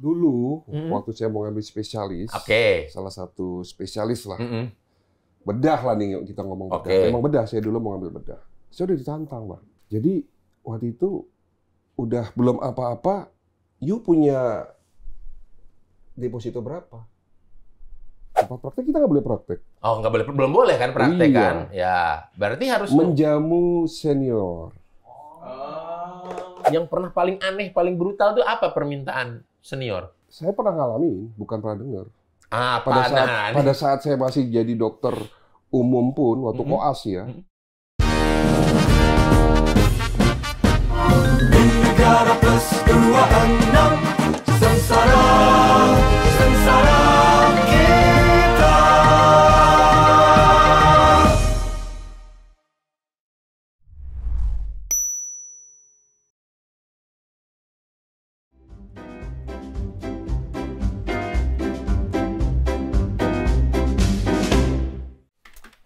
dulu -hmm. waktu saya mau ngambil spesialis, okay. salah satu spesialis lah, -hmm. bedah lah nih kita ngomong bedah. Okay. Emang bedah saya dulu mau ngambil bedah. Saya udah ditantang bang. Jadi waktu itu udah belum apa-apa, you punya deposito berapa? Apa praktek kita nggak boleh praktek? Oh nggak boleh, belum boleh kan praktek iya. kan? Ya, berarti harus menjamu senior. Oh. Yang pernah paling aneh, paling brutal itu apa permintaan senior? Saya pernah ngalamin, bukan pernah dengar. Ah, pada saat, nah, pada saat saya masih jadi dokter umum pun waktu mm -hmm. koas ya. Mm -hmm.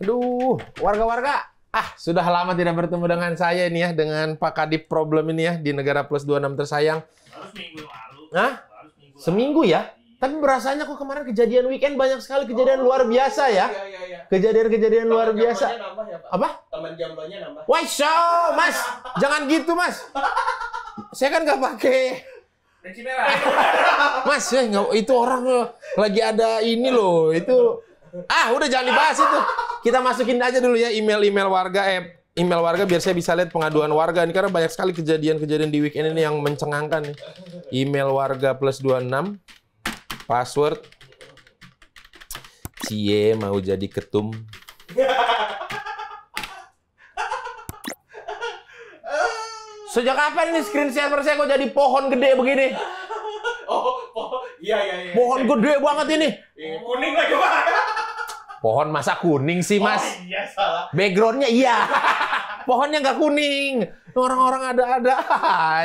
Aduh, warga-warga. Ah, sudah lama tidak bertemu dengan saya ini ya, dengan Pak Kadip problem ini ya di Negara Plus 26 tersayang. Baru seminggu lalu. Hah? seminggu, ya? Tapi berasanya kok kemarin kejadian weekend banyak sekali kejadian oh, luar biasa ya. Kejadian-kejadian iya, iya, iya. luar biasa. Nambah ya, Pak. Apa? Teman jambannya nambah. Wah, so, Mas. jangan gitu, Mas. Saya kan nggak pakai Mas, ya, itu orang eh, lagi ada ini loh, itu Ah, udah jangan dibahas itu. Kita masukin aja dulu ya email-email warga eh email warga biar saya bisa lihat pengaduan warga Ini karena banyak sekali kejadian-kejadian di weekend ini yang mencengangkan nih. Email warga plus 26 password Cie mau jadi ketum. Sejak kapan ini screen share saya kok jadi pohon gede begini? Oh, oh iya iya iya. Pohon iya. gede banget ini. Iya, kuning lagi banget. Pohon masa kuning sih, oh, Mas? Oh, iya, salah. Backgroundnya iya. Pohonnya nggak kuning. Orang-orang ada-ada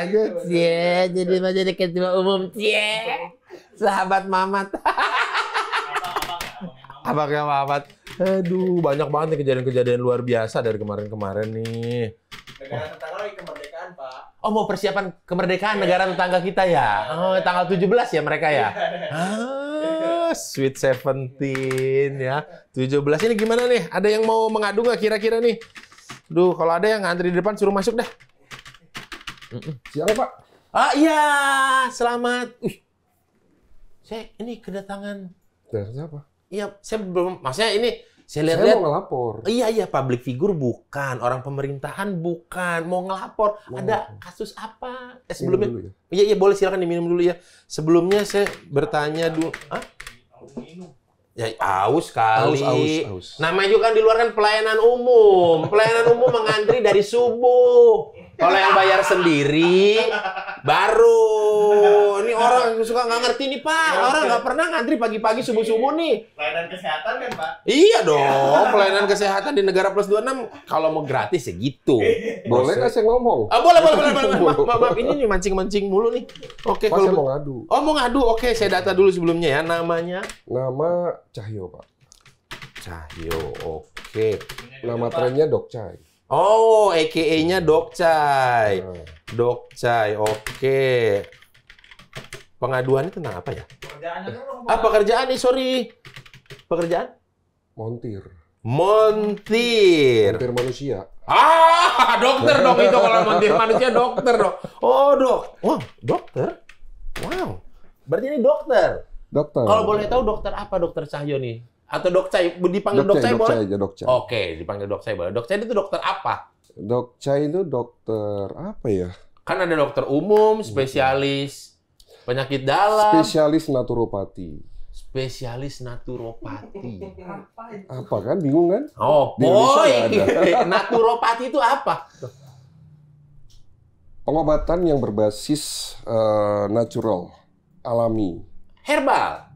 aja. Gitu, cie, jadi jadi ketua umum. Cie. Sahabat Mamat. yang Mamat. Aduh, banyak banget kejadian-kejadian luar biasa dari kemarin-kemarin nih. Negara tetangga lagi kemerdekaan, Pak. Oh, mau persiapan kemerdekaan negara tetangga kita ya? Iya. Oh, tanggal 17 ya mereka ya? Iya. Ah. Sweet Seventeen ya. 17 ini gimana nih? Ada yang mau mengadu nggak kira-kira nih? Duh, kalau ada yang ngantri di depan suruh masuk dah. Siapa, Pak? Ah, iya, selamat. Uh, saya ini kedatangan. Dari siapa? Iya, saya belum. Maksudnya ini saya lihat saya mau ngelapor. Iya iya, public figure bukan, orang pemerintahan bukan, mau ngelapor. Mau Ada ngelapor. kasus apa? Eh sebelumnya. Ya. Iya iya boleh silakan diminum dulu ya. Sebelumnya saya bertanya dulu. ah? Ya aus kali. Aus, aus, Namanya juga kan di luar kan pelayanan umum. Pelayanan umum mengantri dari subuh. Kalau yang bayar sendiri baru. Ini orang suka nggak ngerti nih Pak. Ya, orang nggak pernah ngantri pagi-pagi subuh-subuh nih. Pelayanan kesehatan kan Pak? Iya dong. Pelayanan kesehatan di negara plus 26 kalau mau gratis ya gitu. Boleh nggak saya ngomong? Ah, boleh, boleh, boleh, boleh. Maaf, Ini nih mancing-mancing mulu nih. Oke, okay, kalau mau ngadu. Oh, mau ngadu. Oke, saya data dulu sebelumnya ya. Namanya? Nama Cahyo, Pak. Cahyo. Oke. Nama trennya Dok Cahyo. Oh, EKE-nya Dok hmm. Dokcai, oke. Okay. Pengaduannya tentang apa ya? Pekerjaan. Ah, pekerjaan nih, sorry. Pekerjaan? Montir. Montir. Montir manusia. Ah, dokter dong itu kalau montir manusia dokter dong. Oh, dok. Wow, dokter? Wow. Berarti ini dokter. Dokter. Kalau boleh tahu dokter apa dokter Cahyo nih? atau dok cai dipanggil dok cai boleh? Dokcai dok dokcai. Oke, dipanggil dokcai boleh. cai itu dokter apa? dok cai itu dokter apa ya? Kan ada dokter umum, spesialis penyakit dalam. Spesialis naturopati. Spesialis naturopati. Apa, apa kan bingung kan? Oh, boy. naturopati itu apa? Pengobatan yang berbasis uh, natural, alami. Herbal.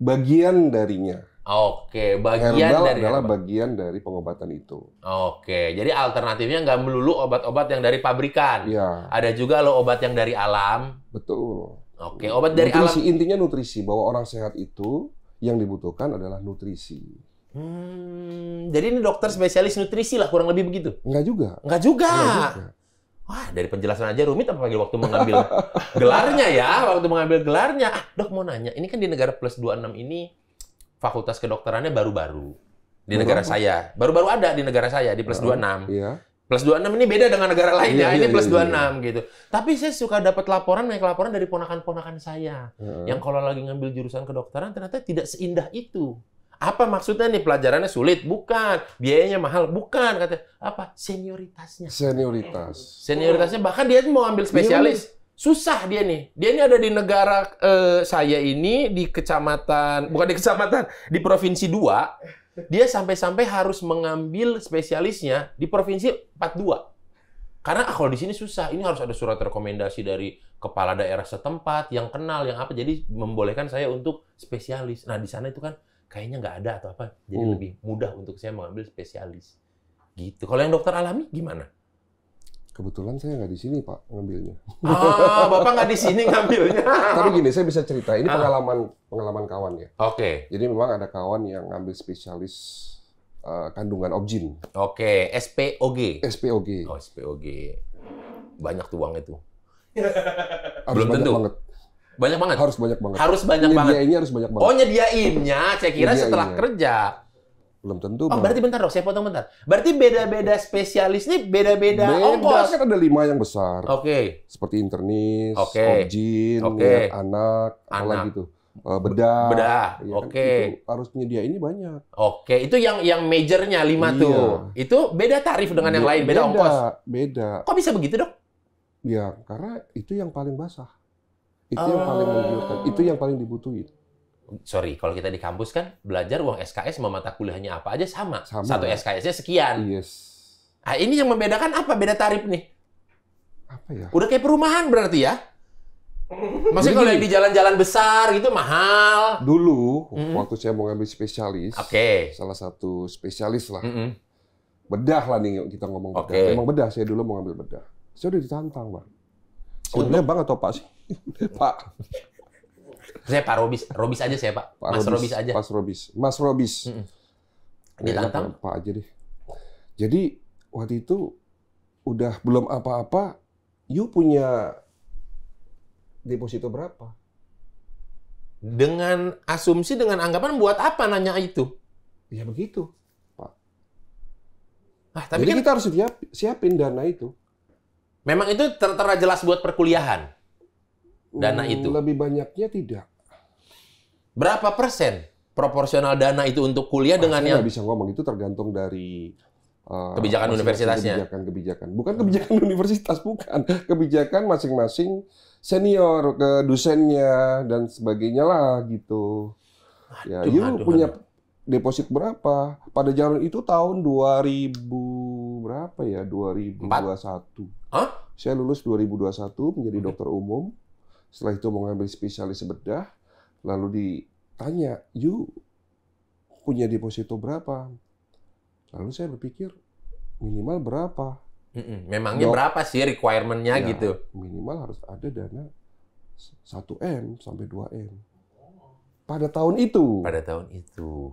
Bagian darinya. Oke, bagian herbal dari adalah herbal. bagian dari pengobatan itu. Oke, jadi alternatifnya nggak melulu obat-obat yang dari pabrikan. Iya. Ada juga loh obat yang dari alam. Betul. Oke, obat dari nutrisi, alam. Intinya nutrisi bahwa orang sehat itu yang dibutuhkan adalah nutrisi. Hmm, jadi ini dokter spesialis nutrisi lah kurang lebih begitu. Enggak juga. Enggak juga. juga. Wah, dari penjelasan aja rumit apalagi waktu mengambil gelarnya ya, waktu mengambil gelarnya. Ah, dok mau nanya, ini kan di negara plus 26 ini fakultas kedokterannya baru-baru di Baru negara apa? saya. Baru-baru ada di negara saya di plus uh, 26. Iya. Plus 26 ini beda dengan negara lainnya. Iya, ini iya, plus iya, 26 iya. gitu. Tapi saya suka dapat laporan naik laporan dari ponakan-ponakan saya uh. yang kalau lagi ngambil jurusan kedokteran ternyata tidak seindah itu. Apa maksudnya nih pelajarannya sulit? Bukan. Biayanya mahal? Bukan. Katanya apa? Senioritasnya. Senioritas. Senioritasnya bahkan dia mau ambil spesialis. Iya, susah dia nih. Dia ini ada di negara eh, saya ini di kecamatan bukan di kecamatan di provinsi 2. Dia sampai-sampai harus mengambil spesialisnya di provinsi 42. Karena ah, kalau di sini susah, ini harus ada surat rekomendasi dari kepala daerah setempat yang kenal yang apa. Jadi membolehkan saya untuk spesialis. Nah, di sana itu kan kayaknya nggak ada atau apa. Jadi uh. lebih mudah untuk saya mengambil spesialis. Gitu. Kalau yang dokter alami gimana? Kebetulan saya nggak di sini Pak ngambilnya. Ah, Bapak nggak di sini ngambilnya. Tapi gini, saya bisa cerita. Ini ah. pengalaman pengalaman kawan ya. Oke. Okay. Jadi memang ada kawan yang ngambil spesialis uh, kandungan objin. Oke, okay. SPOG. SPOG. Oh, SPOG. Banyak tuh uang itu. Harus Belum banyak tentu. banget. Banyak banget. Harus banyak banget. Harus banyak nyediainnya banget. Nyediainnya harus banyak banget. Oh, nyediainnya. Saya kira nyediainnya. setelah kerja. Belum tentu. Oh, berarti bentar dong, saya potong bentar. Berarti beda-beda spesialis nih beda-beda ongkos. Beda, kan ada lima yang besar. Oke. Okay. Seperti internis, okay. objin, oh, okay. ya, anak, anak, gitu. gitu. Bedah. Bedah. Ya, Oke. Okay. Kan, harus penyedia ini banyak. Oke, okay. itu yang yang majornya lima iya. tuh. Itu beda tarif dengan beda, yang lain, beda, beda ongkos. Beda. Kok bisa begitu, Dok? Ya, karena itu yang paling basah. Itu uh... yang paling oh. menggiurkan, itu yang paling dibutuhin sorry, kalau kita di kampus kan belajar uang SKS sama mata kuliahnya apa aja sama. sama Satu SKS-nya sekian. Yes. Nah, ini yang membedakan apa? Beda tarif nih. Apa ya? Udah kayak perumahan berarti ya? Maksudnya kalau yang di jalan-jalan besar gitu mahal. Dulu mm -hmm. waktu saya mau ngambil spesialis, okay. salah satu spesialis lah, mm -hmm. bedah lah nih kita ngomong bedah. Okay. Emang bedah saya dulu mau ngambil bedah. Saya udah ditantang bang. Sebenarnya bang atau pak sih? pak, saya Pak Robis, Robis aja saya Pak. Pak Mas Robis, aja. Mas Robis, Mas Robis. Mm -mm. Ya, Pak aja deh. Jadi waktu itu udah belum apa-apa, you punya deposito berapa? Dengan asumsi, dengan anggapan buat apa nanya itu? Ya begitu, Pak. Ah, ah tapi Jadi kan, kita harus siap, siapin dana itu. Memang itu tertera jelas buat perkuliahan? dana hmm, itu? Lebih banyaknya tidak. Berapa persen proporsional dana itu untuk kuliah dengan yang bisa ngomong itu tergantung dari uh, kebijakan universitasnya. Kebijakan-kebijakan. Bukan kebijakan universitas, bukan. Kebijakan masing-masing senior ke dosennya dan sebagainya lah gitu. Ya, aduh, ya, aduh, punya aduh. deposit berapa? Pada zaman itu tahun 2000 berapa ya? 2021. Hah? Saya lulus 2021 menjadi hmm. dokter umum. Setelah itu mau ngambil spesialis bedah, lalu ditanya, "You punya deposito berapa?" Lalu saya berpikir, minimal berapa? Memangnya Dok, berapa sih requirementnya ya, gitu? Minimal harus ada dana 1M sampai 2M. Pada tahun itu. Pada tahun itu.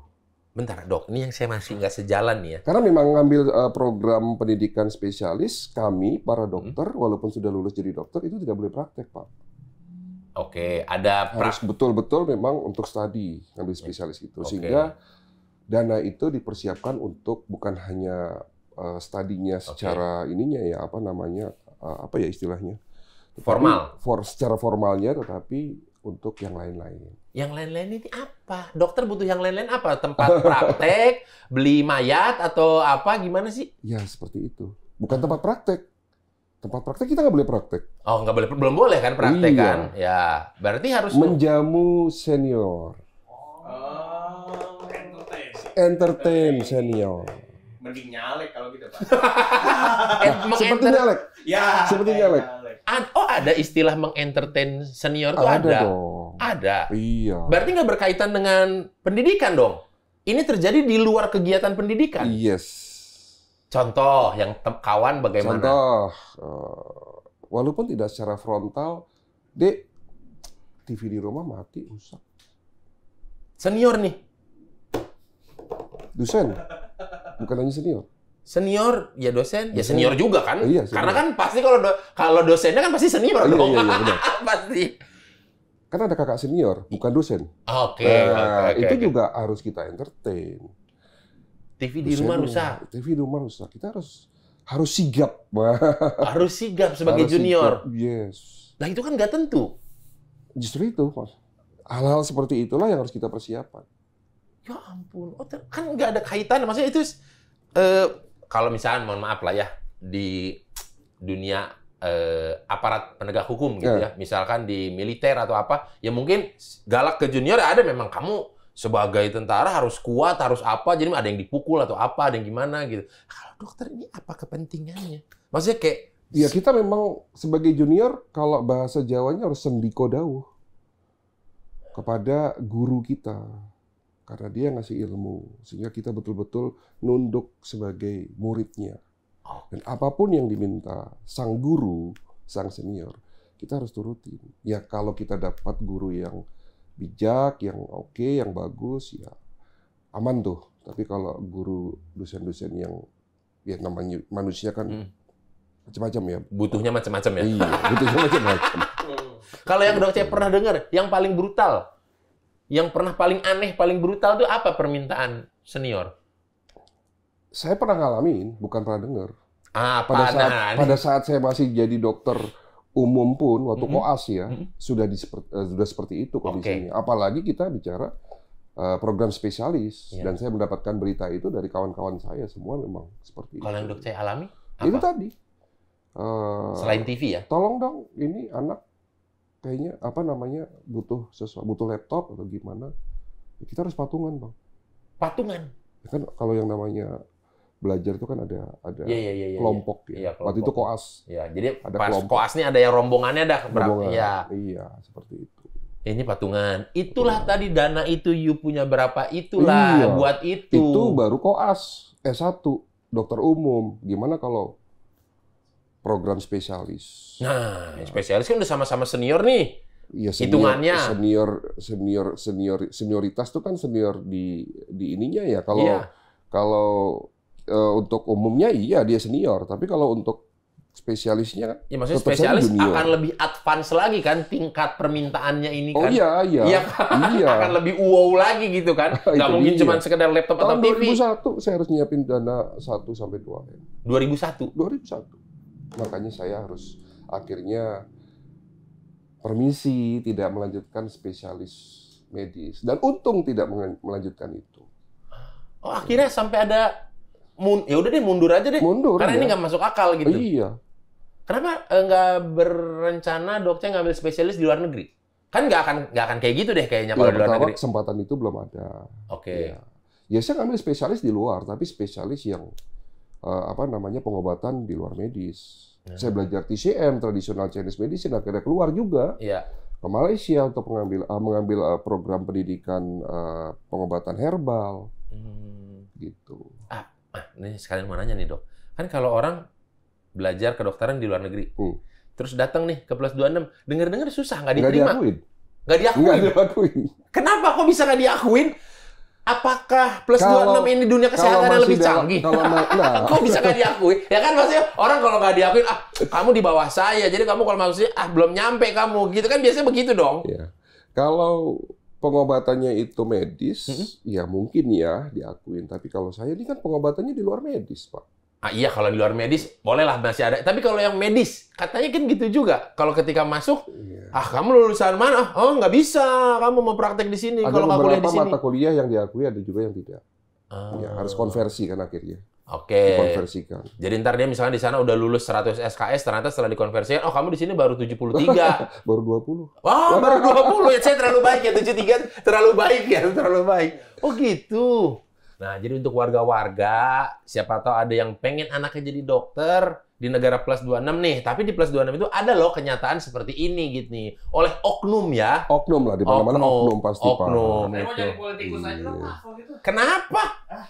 Bentar dok, ini yang saya masih nggak sejalan nih ya. Karena memang ngambil eh, program pendidikan spesialis, kami para dokter, hmm? walaupun sudah lulus jadi dokter, itu tidak boleh praktek pak. Oke, okay, ada harus betul-betul memang untuk studi ngambil spesialis itu okay. sehingga dana itu dipersiapkan untuk bukan hanya uh, studinya secara okay. ininya ya apa namanya uh, apa ya istilahnya tetapi formal for secara formalnya tetapi untuk yang lain-lain. Yang lain-lain ini apa? Dokter butuh yang lain-lain apa? Tempat praktek, beli mayat atau apa? Gimana sih? Ya seperti itu. Bukan tempat praktek tempat praktek kita nggak boleh praktek. Oh, nggak boleh, belum boleh kan praktek iya. kan? Ya, berarti harus menjamu senior. Oh, entertain. Entertain senior. Mending nyalek kalau gitu pak. Eh, nah, seperti nyalek. Ya. Seperti nyalek. Oh, ada istilah mengentertain senior itu ada. Ada dong. Ada. Iya. Berarti nggak berkaitan dengan pendidikan dong. Ini terjadi di luar kegiatan pendidikan. Yes Contoh yang kawan bagaimana? Contoh, uh, walaupun tidak secara frontal, dek TV di rumah mati rusak. Senior nih. Dosen, bukan hanya senior. Senior, ya dosen, ya senior juga kan? iya, senior. Karena kan pasti kalau do, kalau dosennya kan pasti senior iya, dong. Iya, iya, iya, pasti. Karena ada kakak senior, bukan dosen. Oke. Okay, nah, okay, itu okay. juga harus kita entertain. TV di rumah rusak. TV di rumah rusak. Kita harus harus sigap, harus sigap sebagai harus junior. Sigap. Yes. Nah itu kan nggak tentu. Justru itu, hal-hal seperti itulah yang harus kita persiapkan. Ya ampun, oh, kan nggak ada kaitan. Maksudnya itu eh, kalau misalnya mohon maaf lah ya di dunia eh, aparat penegak hukum gitu yeah. ya, misalkan di militer atau apa, ya mungkin galak ke junior ya ada memang kamu sebagai tentara harus kuat, harus apa, jadi ada yang dipukul atau apa, ada yang gimana gitu. Nah, kalau dokter ini apa kepentingannya? Maksudnya kayak ya kita memang sebagai junior kalau bahasa Jawanya harus sendiko dawuh kepada guru kita karena dia ngasih ilmu sehingga kita betul-betul nunduk sebagai muridnya. Dan apapun yang diminta sang guru, sang senior, kita harus turutin. Ya kalau kita dapat guru yang bijak, yang oke, okay, yang bagus, ya aman tuh. Tapi kalau guru dosen-dosen yang ya namanya manusia kan hmm. macam-macam ya. Butuhnya macam-macam ya. Iya, butuhnya macam-macam. kalau yang dokter pernah dengar, yang paling brutal, yang pernah paling aneh, paling brutal itu apa permintaan senior? Saya pernah ngalamin, bukan pernah dengar. Ah, pada saat, pada saat saya masih jadi dokter umum pun waktu mm -hmm. koas ya mm -hmm. sudah di, eh, sudah seperti itu kondisinya. Okay. Apalagi kita bicara eh, program spesialis yeah. dan saya mendapatkan berita itu dari kawan-kawan saya semua memang seperti Kalau itu. Kalau yang saya alami ya, apa? Itu tadi. Uh, Selain TV ya. Tolong dong ini anak kayaknya apa namanya butuh sesuatu butuh laptop atau gimana. Kita harus patungan, Bang. Patungan. Ya kan kalau yang namanya belajar itu kan ada ada yeah, yeah, iya, iya, iya. kelompok ya. Yeah, Kelompok. Waktu itu koas. Ya, jadi ada pas kelompok. koasnya ada yang rombongannya ada berapa ya. Iya, seperti itu. Eh, ini patungan. Itulah ya. tadi dana itu you punya berapa itulah iya. buat itu. Itu baru koas S1 dokter umum. Gimana kalau program spesialis? Nah, nah. spesialis kan udah sama-sama senior nih. Iya, senior, hitungannya senior senior senior senioritas tuh kan senior di di ininya ya kalau iya. kalau uh, untuk umumnya iya dia senior, tapi kalau untuk spesialisnya ya maksudnya spesialis akan lebih advance lagi kan tingkat permintaannya ini oh kan oh iya iya Iya. Kan? iya akan lebih wow lagi gitu kan nggak mungkin iya. cuma sekedar laptop Tahun atau TV 2001 saya harus nyiapin dana 1 sampai 2 m 2001 2001 makanya saya harus akhirnya permisi tidak melanjutkan spesialis medis dan untung tidak melanjutkan itu oh akhirnya sampai ada mun ya udah deh mundur aja deh. Mundur. Karena ya. ini iya. nggak masuk akal gitu. Iya. Kenapa eh, nggak eh, berencana dokter ngambil spesialis di luar negeri? Kan nggak akan nggak akan kayak gitu deh kayaknya kalau ya, di luar negeri. kesempatan itu belum ada. Oke. Okay. Ya. ya saya ngambil spesialis di luar, tapi spesialis yang uh, apa namanya pengobatan di luar medis. Ya. Saya belajar TCM tradisional Chinese medicine akhirnya keluar juga. Iya ke Malaysia untuk mengambil uh, mengambil uh, program pendidikan uh, pengobatan herbal hmm. gitu ah ini sekalian mau nanya nih dok. Kan kalau orang belajar kedokteran di luar negeri, hmm. terus datang nih ke plus 26, dengar-dengar susah, nggak diterima. Nggak diakuin. Nggak diakuin. Nggak diakuin. Kenapa kok bisa nggak diakuin? Apakah plus dua enam ini dunia kesehatan yang lebih canggih? Kalau, nah. Kok bisa nggak diakui? Ya kan maksudnya orang kalau nggak diakui, ah kamu di bawah saya, jadi kamu kalau maksudnya ah belum nyampe kamu, gitu kan biasanya begitu dong. Ya. Kalau pengobatannya itu medis, hmm? ya mungkin ya diakuin. Tapi kalau saya ini kan pengobatannya di luar medis, Pak. Ah, iya, kalau di luar medis bolehlah masih ada. Tapi kalau yang medis, katanya kan gitu juga. Kalau ketika masuk, iya. ah kamu lulusan mana? Ah, oh nggak bisa, kamu mau praktek di sini. Ada kalau beberapa kuliah di sini. mata kuliah yang diakui, ada juga yang tidak. Ah. Ya, harus konversi kan akhirnya. Oke. Dikonversikan. Jadi ntar dia misalnya di sana udah lulus 100 SKS, ternyata setelah dikonversikan, oh kamu di sini baru 73. baru 20. Wah, oh, baru 20 ya. Saya terlalu baik ya, 73 terlalu baik ya, terlalu baik. Oh gitu. Nah, jadi untuk warga-warga, siapa tahu ada yang pengen anaknya jadi dokter, di negara plus 26 nih, tapi di plus 26 itu ada loh kenyataan seperti ini gitu nih. Oleh oknum ya. Oknum lah, di mana-mana oknum, oknum pasti Pak. Oknum. politikus aja iya. gitu. Kenapa? Ah,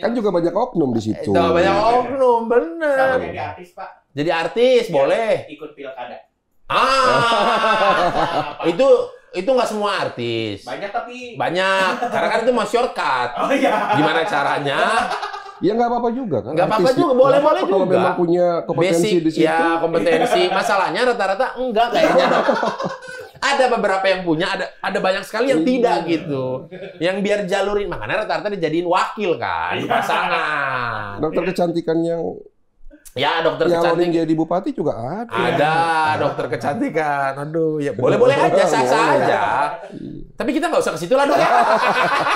kan juga banyak oknum di situ. Itu banyak iya. oknum, bener. jadi artis, Pak. Jadi artis, ya, boleh. Ikut pilkada. Ah, itu itu nggak semua artis. Banyak tapi. Banyak. Karena kan itu mau shortcut. Oh iya. Gimana caranya? Ya nggak apa-apa juga kan. Nggak apa-apa juga, boleh-boleh juga. Kalau memang punya kompetensi Basic, di situ. Ya kompetensi. Masalahnya rata-rata enggak kayaknya. ada beberapa yang punya, ada ada banyak sekali yang iya. tidak gitu. Yang biar jalurin, makanya rata-rata dijadiin wakil kan, iya. pasangan. Dokter kecantikan yang Ya dokter ya, kecantikan. Yang jadi bupati juga ada. Ada ya. dokter kecantikan. Aduh, ya boleh-boleh aja, sah-sah aja. Tapi kita nggak usah ke situ lah dong. Ya.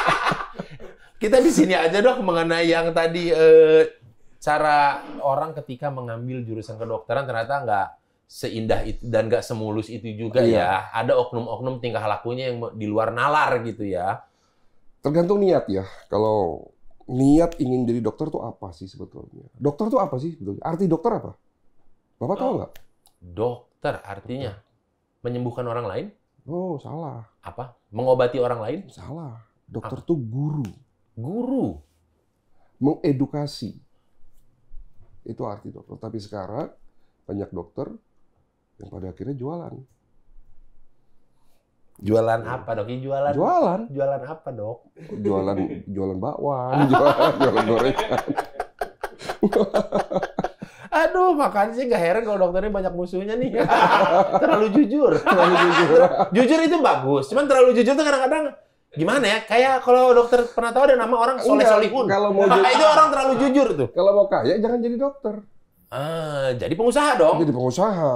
kita di sini aja dok mengenai yang tadi eh, cara orang ketika mengambil jurusan kedokteran ternyata nggak seindah itu dan nggak semulus itu juga iya. ya. Ada oknum-oknum tingkah lakunya yang di luar nalar gitu ya. Tergantung niat ya. Kalau niat ingin jadi dokter tuh apa sih sebetulnya? Dokter tuh apa sih sebetulnya? Arti dokter apa? Bapak tahu oh, nggak? Dokter artinya menyembuhkan orang lain? Oh salah. Apa? Mengobati orang lain? Salah. Dokter apa? tuh guru guru mengedukasi. Itu arti dokter. Tapi sekarang banyak dokter yang pada akhirnya jualan. Jualan apa dok? jualan. Jualan. Jualan apa dok? Jualan jualan bakwan, jualan, jualan gorengan. Aduh, makanya sih nggak heran kalau dokternya banyak musuhnya nih. terlalu jujur. Terlalu jujur. jujur itu bagus. Cuman terlalu jujur tuh kadang-kadang gimana ya kayak kalau dokter pernah tahu ada nama orang soleh solihun kalau mau jadi, itu orang terlalu jujur tuh kalau mau kaya jangan jadi dokter ah jadi pengusaha dong jadi pengusaha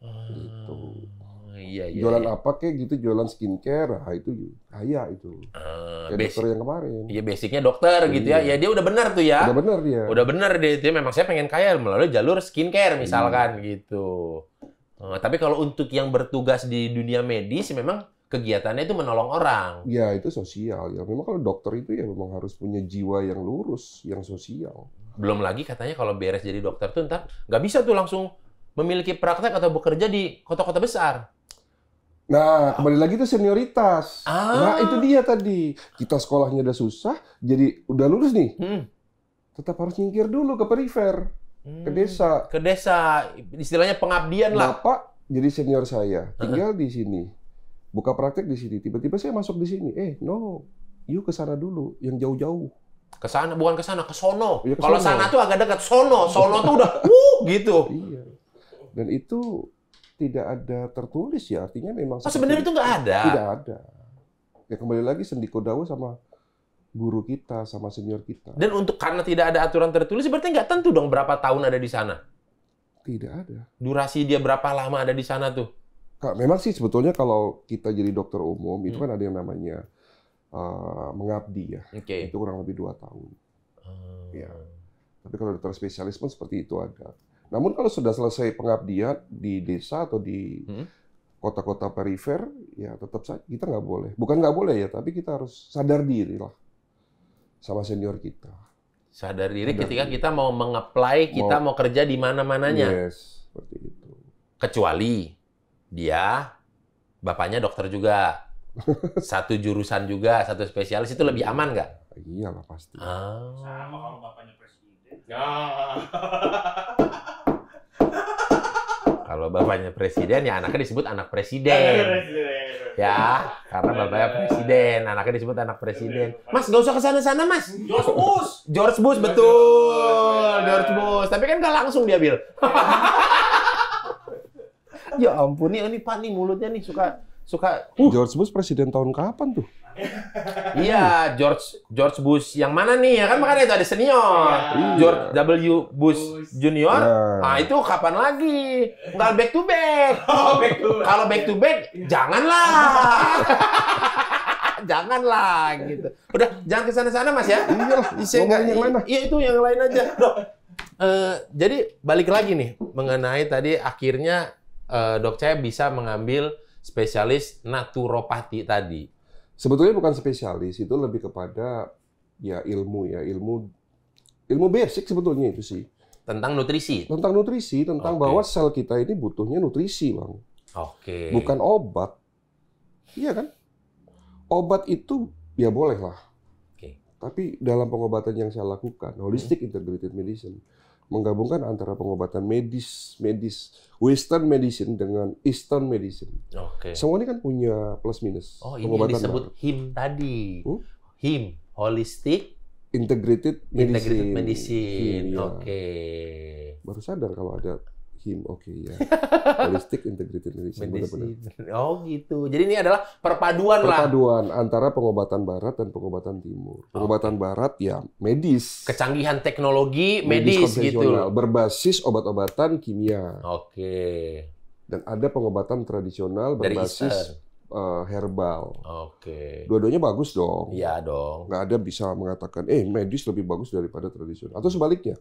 Hmm. gitu ah, iya, iya, jualan iya. apa kayak gitu jualan skincare nah, itu kaya itu uh, basic, dokter yang kemarin ya basicnya dokter iya. gitu ya iya. ya dia udah benar tuh ya udah benar dia udah benar dia itu ya. memang saya pengen kaya melalui jalur skincare misalkan iya. gitu uh, tapi kalau untuk yang bertugas di dunia medis memang kegiatannya itu menolong orang. Ya, itu sosial. Ya, memang kalau dokter itu ya memang harus punya jiwa yang lurus, yang sosial. Belum lagi katanya kalau beres jadi dokter tuh ntar nggak bisa tuh langsung memiliki praktek atau bekerja di kota-kota besar. Nah, kembali lagi itu senioritas. Ah. Nah, itu dia tadi. Kita sekolahnya udah susah, jadi udah lulus nih. Hmm. Tetap harus nyingkir dulu ke perifer, hmm. ke desa. Ke desa, istilahnya pengabdian lah. Bapak jadi senior saya, tinggal di sini buka praktek di sini. Tiba-tiba saya masuk di sini. Eh, no, yuk ke sana dulu, yang jauh-jauh. Ke sana bukan ke sana, ke sono. Ya, Kalau sana tuh agak dekat sono, sono tuh udah uh gitu. Iya. Dan itu tidak ada tertulis ya, artinya memang oh, sebenarnya itu nggak ada. Tidak ada. Ya kembali lagi Sendiko Dawo sama guru kita sama senior kita. Dan untuk karena tidak ada aturan tertulis berarti nggak tentu dong berapa tahun ada di sana. Tidak ada. Durasi dia berapa lama ada di sana tuh? Kak, memang sih sebetulnya kalau kita jadi dokter umum hmm. itu kan ada yang namanya uh, mengabdi ya. Okay. Itu kurang lebih dua tahun. Hmm. Ya. Tapi kalau dokter spesialis pun seperti itu ada. Namun kalau sudah selesai pengabdian di desa atau di hmm. kota-kota hmm. perifer, ya tetap saja kita nggak boleh. Bukan nggak boleh ya, tapi kita harus sadar diri lah sama senior kita. Sadar diri sadar ketika diri. kita mau mengapply, kita mau, mau kerja di mana-mananya. Yes, seperti itu. Kecuali dia bapaknya dokter juga. satu jurusan juga, satu spesialis itu lebih aman nggak? Iya lah pasti. Ah. Sama kalau bapaknya presiden. Ya. kalau bapaknya presiden ya anaknya disebut anak presiden. ya, karena bapaknya presiden, anaknya disebut anak presiden. Mas, gak usah kesana sana Mas. George Bush. George Bush betul. George Bush. Tapi kan nggak langsung diambil. Ya ya ampun, ini Pak nih mulutnya nih suka suka uh. George Bush presiden tahun kapan tuh? Iya, George George Bush yang mana nih? Ya kan makanya itu ada senior. Yeah. Iya. George W Bush, Bush. Junior. Yeah. Nah, itu kapan lagi? Enggak back to back. Oh, back to back. Kalau back to back, janganlah. janganlah gitu. Udah, jangan ke sana-sana Mas ya. Iya, Iya itu yang lain aja. Uh, jadi balik lagi nih mengenai tadi akhirnya uh, dok saya bisa mengambil spesialis naturopati tadi? Sebetulnya bukan spesialis, itu lebih kepada ya ilmu ya, ilmu ilmu basic sebetulnya itu sih. Tentang nutrisi. Tentang nutrisi, tentang okay. bahwa sel kita ini butuhnya nutrisi, Bang. Oke. Okay. Bukan obat. Iya kan? Obat itu ya boleh lah tapi dalam pengobatan yang saya lakukan, holistic integrated medicine, menggabungkan antara pengobatan medis, medis Western medicine dengan Eastern medicine. Oke. Okay. Semua ini kan punya plus minus. Oh, ini pengobatan yang disebut HIM tadi. Hmm? HIM, holistic integrated medicine. Integrated medicine. Iya. Oke. Okay. Baru sadar kalau ada Kim, Oke, okay, ya. Holistic Integrated Medicine. Medicine. benar Oh, gitu. Jadi ini adalah perpaduan, perpaduan lah. Perpaduan antara pengobatan barat dan pengobatan timur. Pengobatan okay. barat ya medis. Kecanggihan teknologi medis, medis gitu. Berbasis obat-obatan kimia. Oke. Okay. Dan ada pengobatan tradisional berbasis eh, herbal. Oke. Okay. Dua-duanya bagus dong. Iya dong. Nggak ada bisa mengatakan, eh medis lebih bagus daripada tradisional. Atau sebaliknya.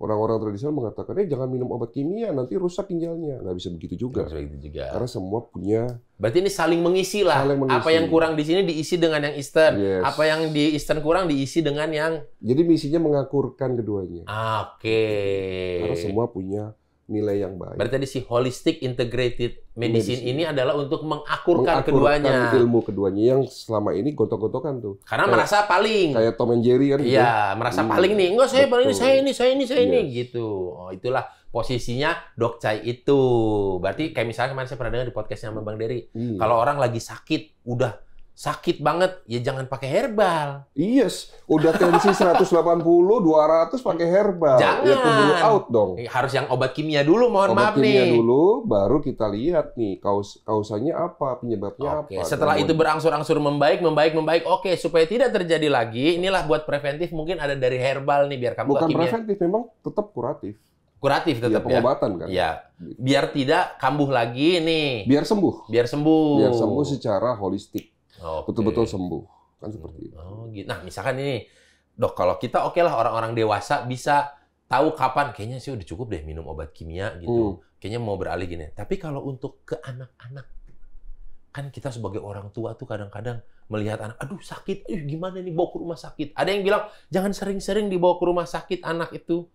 Orang-orang tradisional mengatakan, eh jangan minum obat kimia, nanti rusak ginjalnya. Nggak bisa begitu juga. bisa begitu juga. Karena semua punya... Berarti ini saling mengisi lah. Saling mengisi. Apa yang kurang di sini diisi dengan yang Eastern. Yes. Apa yang di Eastern kurang diisi dengan yang... Jadi misinya mengakurkan keduanya. Ah, oke. Okay. Karena semua punya nilai yang baik. Berarti tadi si holistic integrated medicine, medicine. ini adalah untuk mengakurkan, mengakurkan keduanya. ilmu keduanya yang selama ini gotok gotokan tuh. Karena kayak, merasa paling. Kayak Tom and Jerry kan. Gitu iya, gitu. merasa hmm. paling nih. Enggak, saya Betul. paling ini, saya ini, saya ini, saya yes. ini. Gitu. Oh, itulah posisinya Dok Cai itu. Berarti kayak misalnya kemarin saya pernah dengar di podcastnya sama Bang Dery. Hmm. Iya. Kalau orang lagi sakit, udah sakit banget, ya jangan pakai herbal. Yes, udah tensi 180, 200 pakai herbal. Ya, jangan. Ya keburu out dong. Eh, harus yang obat kimia dulu, mohon obat maaf kimia nih. kimia dulu, baru kita lihat nih kaus kausanya apa, penyebabnya okay. apa. Setelah itu berangsur-angsur membaik, membaik, membaik. Oke, supaya tidak terjadi lagi, inilah buat preventif mungkin ada dari herbal nih biar kamu Bukan kimia. preventif, memang tetap kuratif. Kuratif iya, tetap ya, pengobatan ya. kan. Ya. Biar tidak kambuh lagi nih. Biar sembuh. Biar sembuh. Biar sembuh secara holistik okay. betul-betul sembuh kan hmm. seperti itu. Oh gitu. Nah misalkan ini dok kalau kita oke lah orang-orang dewasa bisa tahu kapan kayaknya sih udah cukup deh minum obat kimia gitu. Hmm. Kayaknya mau beralih gini. Tapi kalau untuk ke anak-anak kan kita sebagai orang tua tuh kadang-kadang melihat anak, aduh sakit, aduh gimana nih bawa ke rumah sakit. Ada yang bilang jangan sering-sering dibawa ke rumah sakit anak itu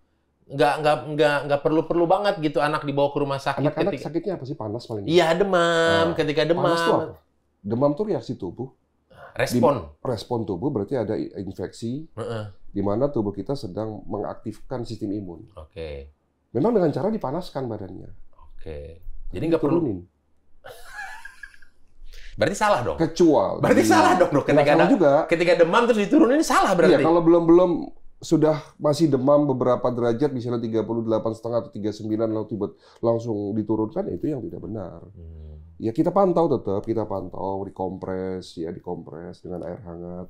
nggak nggak nggak nggak perlu perlu banget gitu anak dibawa ke rumah sakit. Anak-anak ketika... sakitnya apa sih panas paling? Iya demam. Nah, ketika demam. Panas tuh apa? Demam itu reaksi tubuh. Respon. Di, respon tubuh berarti ada infeksi uh -uh. di mana tubuh kita sedang mengaktifkan sistem imun. Oke. Okay. Memang dengan cara dipanaskan badannya. Oke. Okay. Jadi nggak perlu. Berarti salah dong. Kecuali. Berarti iya. salah dong dok. Ketika ada, juga. ketika demam terus diturunin salah berarti. Iya, kalau belum belum sudah masih demam beberapa derajat misalnya delapan setengah atau 39 lalu tiba langsung diturunkan itu yang tidak benar. Hmm ya kita pantau tetap kita pantau dikompres ya dikompres dengan air hangat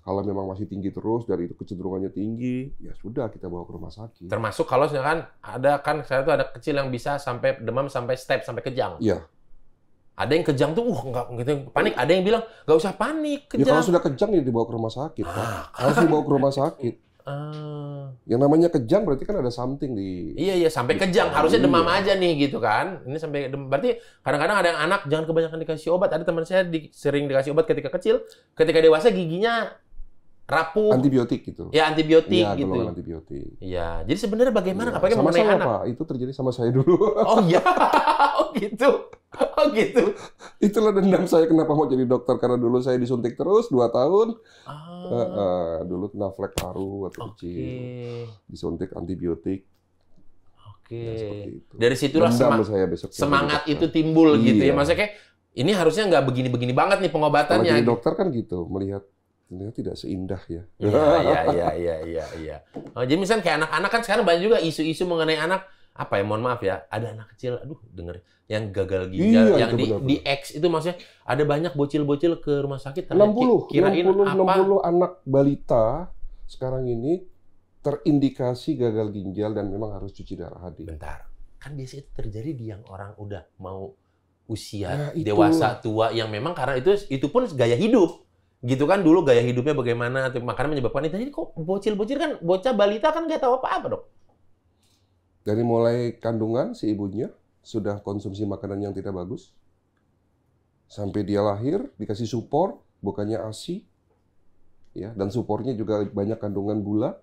kalau memang masih tinggi terus dari itu kecenderungannya tinggi, ya sudah kita bawa ke rumah sakit. Termasuk kalau kan ada kan saya tuh ada kecil yang bisa sampai demam sampai step sampai kejang. Iya. Ada yang kejang tuh, uh, nggak gitu, panik. Ada yang bilang nggak usah panik. Kejang. Ya kalau sudah kejang ya dibawa ke rumah sakit. Kan? Harus dibawa ke rumah sakit. Eh. Yang namanya kejang berarti kan ada something di Iya iya sampai kejang harusnya demam iya. aja nih gitu kan. Ini sampai demam. berarti kadang-kadang ada yang anak jangan kebanyakan dikasih obat. Ada teman saya di, sering dikasih obat ketika kecil, ketika dewasa giginya rapuh. Antibiotik gitu. Ya antibiotik ya, gitu. antibiotik. Iya. Jadi sebenarnya bagaimana ya. yang sama mengenai anak? Pak, itu terjadi sama saya dulu. Oh iya. oh gitu. Oh gitu. Itulah dendam saya kenapa mau jadi dokter karena dulu saya disuntik terus dua tahun. Ah. Uh, uh, dulu kena flek paru waktu okay. kecil. Disuntik antibiotik. Oke. Okay. Ya, Dari situlah semang saya besok semangat itu timbul iya. gitu ya. Iya. Maksudnya kayak ini harusnya nggak begini-begini banget nih pengobatannya. jadi gitu. dokter kan gitu melihat ternyata tidak seindah ya. Iya iya iya iya iya. Oh, jadi misalnya kayak anak-anak kan sekarang banyak juga isu-isu mengenai anak apa ya mohon maaf ya ada anak kecil aduh denger yang gagal ginjal iya, yang di, di X itu maksudnya ada banyak bocil-bocil ke rumah sakit 60 kirain 60, apa 60 anak balita sekarang ini terindikasi gagal ginjal dan memang harus cuci darah hati bentar kan biasanya itu terjadi di yang orang udah mau usia nah, dewasa tua yang memang karena itu itu pun gaya hidup gitu kan dulu gaya hidupnya bagaimana makanya menyebabkan itu ini kok bocil-bocil kan bocah balita kan nggak tahu apa-apa dok dari mulai kandungan si ibunya sudah konsumsi makanan yang tidak bagus. Sampai dia lahir dikasih support bukannya ASI. Ya, dan supportnya juga banyak kandungan gula.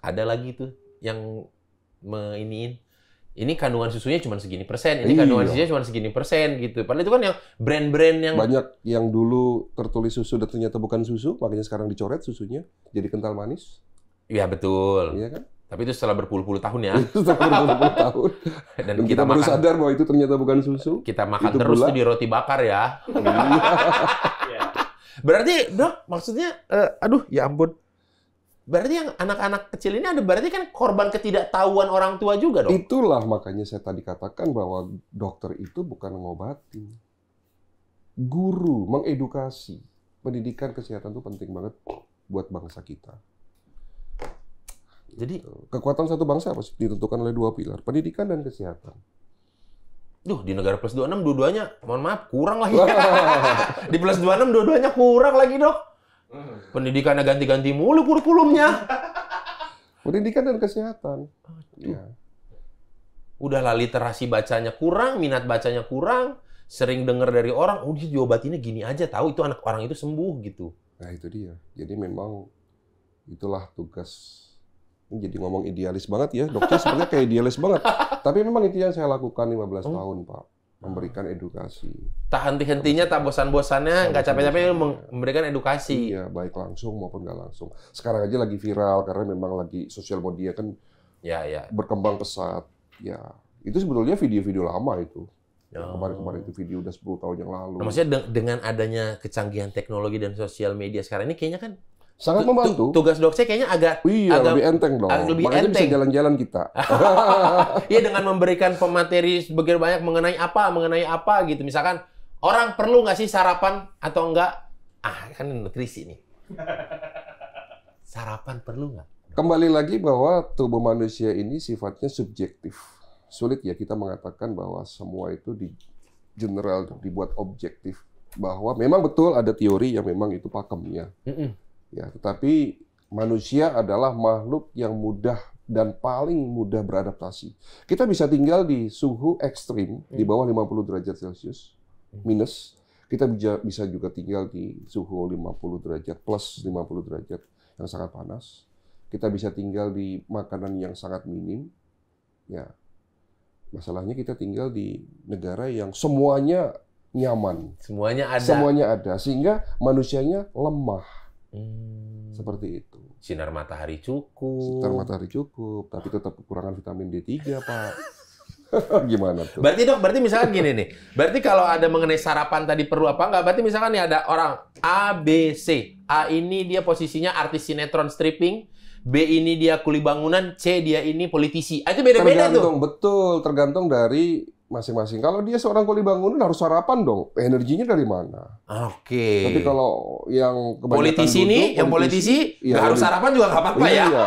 Ada lagi tuh yang ini ini kandungan susunya cuma segini persen, ini iya. kandungan susunya cuma segini persen gitu. Padahal itu kan yang brand-brand yang banyak yang dulu tertulis susu dan ternyata bukan susu, makanya sekarang dicoret susunya jadi kental manis. Iya betul. Iya kan? Tapi itu setelah berpuluh-puluh tahun ya. setelah berpuluh-puluh tahun. Dan kita, kita makan, sadar bahwa itu ternyata bukan susu. Kita makan itu terus tuh di roti bakar ya. Iya. berarti dok, maksudnya, uh, aduh ya ampun. Berarti yang anak-anak kecil ini ada berarti kan korban ketidaktahuan orang tua juga dong. Itulah makanya saya tadi katakan bahwa dokter itu bukan mengobati. Guru mengedukasi. Pendidikan kesehatan itu penting banget buat bangsa kita jadi kekuatan satu bangsa apa sih? Ditentukan oleh dua pilar, pendidikan dan kesehatan. Duh, di negara plus 26 dua-duanya, mohon maaf, kurang lagi. di plus 26 dua-duanya kurang lagi, Dok. Pendidikannya ganti-ganti mulu kurikulumnya. Pendidikan dan kesehatan. Ya. Udahlah literasi bacanya kurang, minat bacanya kurang, sering dengar dari orang, oh dia ini gini aja, tahu itu anak orang itu sembuh gitu. Nah, itu dia. Jadi memang itulah tugas jadi ngomong idealis banget ya, dokter sebenarnya kayak idealis banget. Tapi memang itu yang saya lakukan 15 hmm. tahun, Pak. Memberikan oh. edukasi. Tak henti-hentinya, tak bosan-bosannya, nggak capek-capek memberikan edukasi. Iya, baik langsung maupun nggak langsung. Sekarang aja lagi viral karena memang lagi sosial media kan ya, ya. berkembang pesat. Ya, itu sebetulnya video-video lama itu. Ya, oh. Kemarin-kemarin oh. itu video udah 10 tahun yang lalu. Nah, maksudnya de dengan adanya kecanggihan teknologi dan sosial media sekarang ini kayaknya kan sangat membantu. Tugas dokter kayaknya agak iya, agak lebih enteng dong. Agak lebih Makanya enteng. bisa jalan-jalan kita. Iya dengan memberikan pemateri begitu banyak mengenai apa, mengenai apa gitu. Misalkan orang perlu nggak sih sarapan atau enggak? Ah, kan nutrisi nih. Sarapan perlu nggak? Kembali lagi bahwa tubuh manusia ini sifatnya subjektif. Sulit ya kita mengatakan bahwa semua itu di general dibuat objektif bahwa memang betul ada teori yang memang itu pakemnya. Mm -mm Ya, tetapi manusia adalah makhluk yang mudah dan paling mudah beradaptasi. Kita bisa tinggal di suhu ekstrim di hmm. bawah 50 derajat Celcius hmm. minus. Kita bisa juga tinggal di suhu 50 derajat plus 50 derajat yang sangat panas. Kita bisa tinggal di makanan yang sangat minim. Ya. Masalahnya kita tinggal di negara yang semuanya nyaman. Semuanya ada. Semuanya ada sehingga manusianya lemah Hmm. Seperti itu. Sinar matahari cukup. Sinar matahari cukup, tapi tetap kekurangan vitamin D3, Pak. Gimana tuh? Berarti dok, berarti misalkan gini nih. Berarti kalau ada mengenai sarapan tadi perlu apa enggak? Berarti misalkan nih ada orang A, B, C. A ini dia posisinya artis sinetron stripping. B ini dia kuli bangunan, C dia ini politisi. Ah, itu beda-beda tuh. Tergantung, betul. Tergantung dari masing-masing. Kalau dia seorang kuli bangunan harus sarapan dong. Energinya dari mana? Oke. Okay. Tapi kalau yang politisi duduk, yang politisi ya, nggak harus sarapan juga nggak apa-apa ya. iya. ya.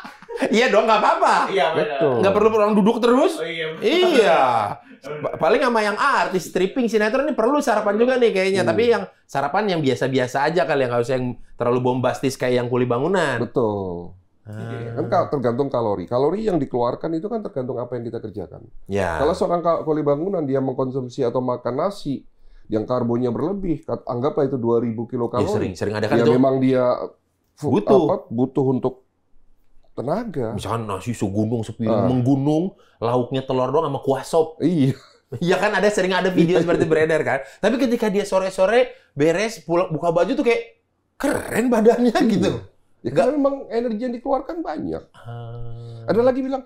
iya dong nggak apa-apa. Iya betul. Nggak perlu orang duduk terus. Oh, iya. iya. Paling sama yang artis stripping sinetron ini perlu sarapan juga nih kayaknya. Hmm. Tapi yang sarapan yang biasa-biasa aja kali yang nggak usah yang terlalu bombastis kayak yang kuli bangunan. Betul. Hmm. Kan tergantung kalori. Kalori yang dikeluarkan itu kan tergantung apa yang kita kerjakan. Ya. Kalau seorang kuli bangunan dia mengkonsumsi atau makan nasi yang karbonnya berlebih, anggaplah itu 2000 kilokalori. Ya, sering, sering ada kan ya, itu. memang dia butuh apa, butuh untuk tenaga. Misalnya nasi segunung sepiring ah. menggunung, lauknya telur doang sama kuah sop. Iya. Iya kan ada sering ada video iya. seperti beredar kan. Tapi ketika dia sore-sore beres pulang buka baju tuh kayak keren badannya iya. gitu. Hmm. Ya Nggak. karena memang energi yang dikeluarkan banyak. Hmm. Ada lagi bilang,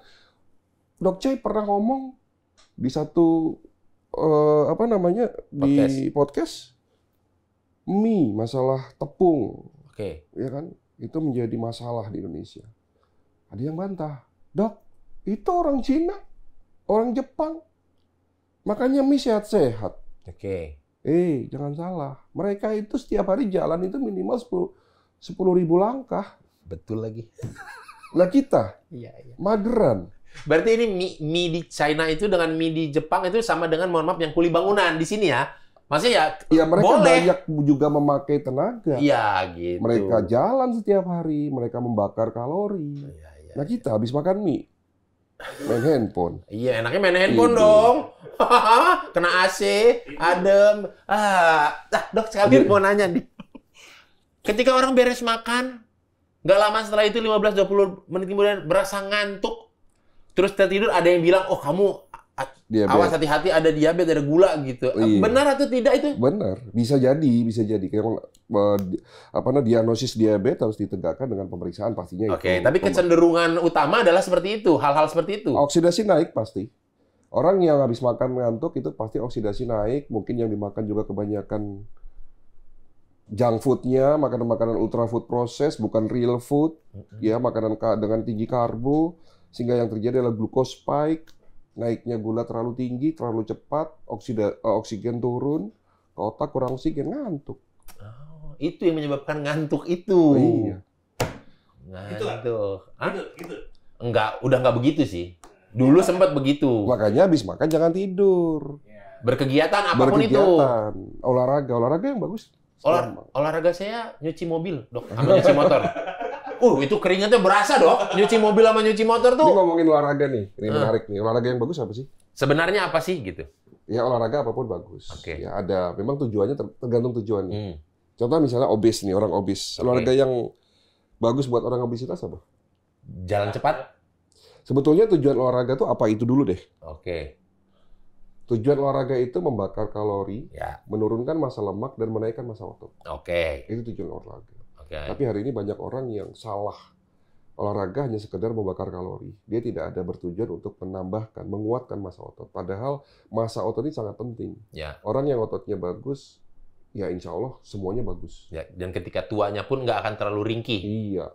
Dok Choi pernah ngomong di satu uh, apa namanya podcast. di podcast mie masalah tepung. Oke. Okay. Ya kan? Itu menjadi masalah di Indonesia. Ada yang bantah, "Dok, itu orang Cina, orang Jepang. Makanya mie sehat-sehat." Oke. Okay. Eh, jangan salah. Mereka itu setiap hari jalan itu minimal 10 Sepuluh ribu langkah. Betul lagi. Nah kita, iya, iya. mageran. Berarti ini mie, mie di China itu dengan mie di Jepang itu sama dengan mohon maaf yang kuli bangunan di sini ya. Maksudnya ya, ya mereka boleh. banyak juga memakai tenaga. Iya gitu. Mereka jalan setiap hari, mereka membakar kalori. Iya, iya, nah iya. kita habis makan mie, main handphone. Iya enaknya main handphone Ibu. dong. Kena AC, adem. Ah, ah dok sekali mau nanya nih. Ketika orang beres makan, gak lama setelah itu 15-20 menit kemudian berasa ngantuk, terus tertidur ada yang bilang, oh kamu diabetes. awas hati-hati ada diabetes ada gula gitu iya. benar atau tidak itu benar bisa jadi bisa jadi kalau eh, apa nah, diagnosis diabetes harus ditegakkan dengan pemeriksaan pastinya oke okay, tapi kecenderungan utama adalah seperti itu hal-hal seperti itu oksidasi naik pasti orang yang habis makan ngantuk itu pasti oksidasi naik mungkin yang dimakan juga kebanyakan junk foodnya, makanan-makanan ultra food proses, bukan real food, mm-hmm. ya makanan dengan tinggi karbo, sehingga yang terjadi adalah glucose spike, naiknya gula terlalu tinggi, terlalu cepat, oksida, eh, oksigen turun, ke otak kurang oksigen, ngantuk. Oh, itu yang menyebabkan ngantuk itu. Oh, iya. Itu. Gitu, gitu. Enggak, udah nggak begitu sih. Dulu ya. sempat begitu. Makanya habis makan jangan tidur. Berkegiatan apapun Berkegiatan. itu. Olahraga, olahraga yang bagus Olah, olahraga saya nyuci mobil, dok, sama nyuci motor. Uh, itu keringatnya berasa, dok. Nyuci mobil sama nyuci motor tuh. Ini ngomongin olahraga nih, ini menarik nih. Olahraga yang bagus apa sih? Sebenarnya apa sih gitu? Ya olahraga apapun bagus. Oke. Okay. Ya ada, memang tujuannya tergantung tujuannya. Hmm. Contoh misalnya obes nih, orang obes. Okay. Olahraga yang bagus buat orang obesitas apa? Jalan cepat. Sebetulnya tujuan olahraga tuh apa itu dulu deh. Oke. Okay. Tujuan olahraga itu membakar kalori, ya. menurunkan masa lemak dan menaikkan masa otot. Oke. Okay. Itu tujuan olahraga. Oke. Okay. Tapi hari ini banyak orang yang salah olahraga hanya sekedar membakar kalori. Dia tidak ada bertujuan untuk menambahkan, menguatkan masa otot. Padahal masa otot ini sangat penting. Ya. Orang yang ototnya bagus, ya insya Allah semuanya bagus. Ya. Dan ketika tuanya pun nggak akan terlalu ringkih. Iya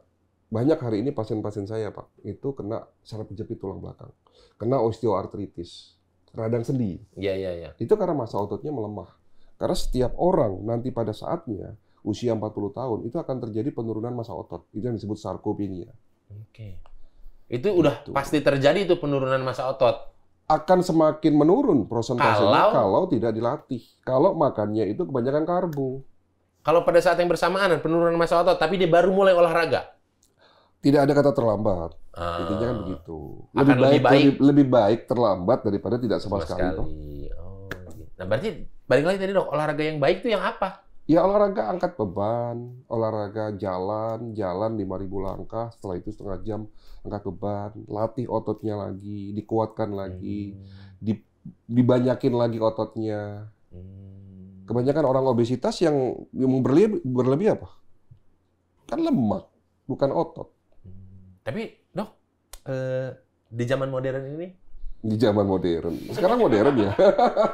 banyak hari ini pasien-pasien saya pak itu kena sarap jepit tulang belakang, kena osteoartritis, radang sendi. Iya, iya, iya. Itu karena masa ototnya melemah. Karena setiap orang nanti pada saatnya usia 40 tahun itu akan terjadi penurunan masa otot. Itu yang disebut sarkopenia. Oke. Itu udah itu. pasti terjadi itu penurunan masa otot. Akan semakin menurun prosentasenya kalau, kalau tidak dilatih. Kalau makannya itu kebanyakan karbo. Kalau pada saat yang bersamaan penurunan masa otot tapi dia baru mulai olahraga. Tidak ada kata terlambat. Ah. Intinya kan begitu. Lebih baik, lebih baik. Lebih, lebih baik terlambat daripada tidak sama, sama sekali. sekali. Oh. Iya. Nah berarti balik lagi tadi dok olahraga yang baik itu yang apa? Ya olahraga angkat beban, olahraga jalan, jalan 5000 langkah, setelah itu setengah jam angkat beban, latih ototnya lagi, dikuatkan lagi, hmm. di, dibanyakin lagi ototnya. Hmm. Kebanyakan orang obesitas yang, yang berlebih, berlebih apa? Kan lemak, bukan otot. Tapi dok, eh, di zaman modern ini? Di zaman modern. Sekarang modern ya.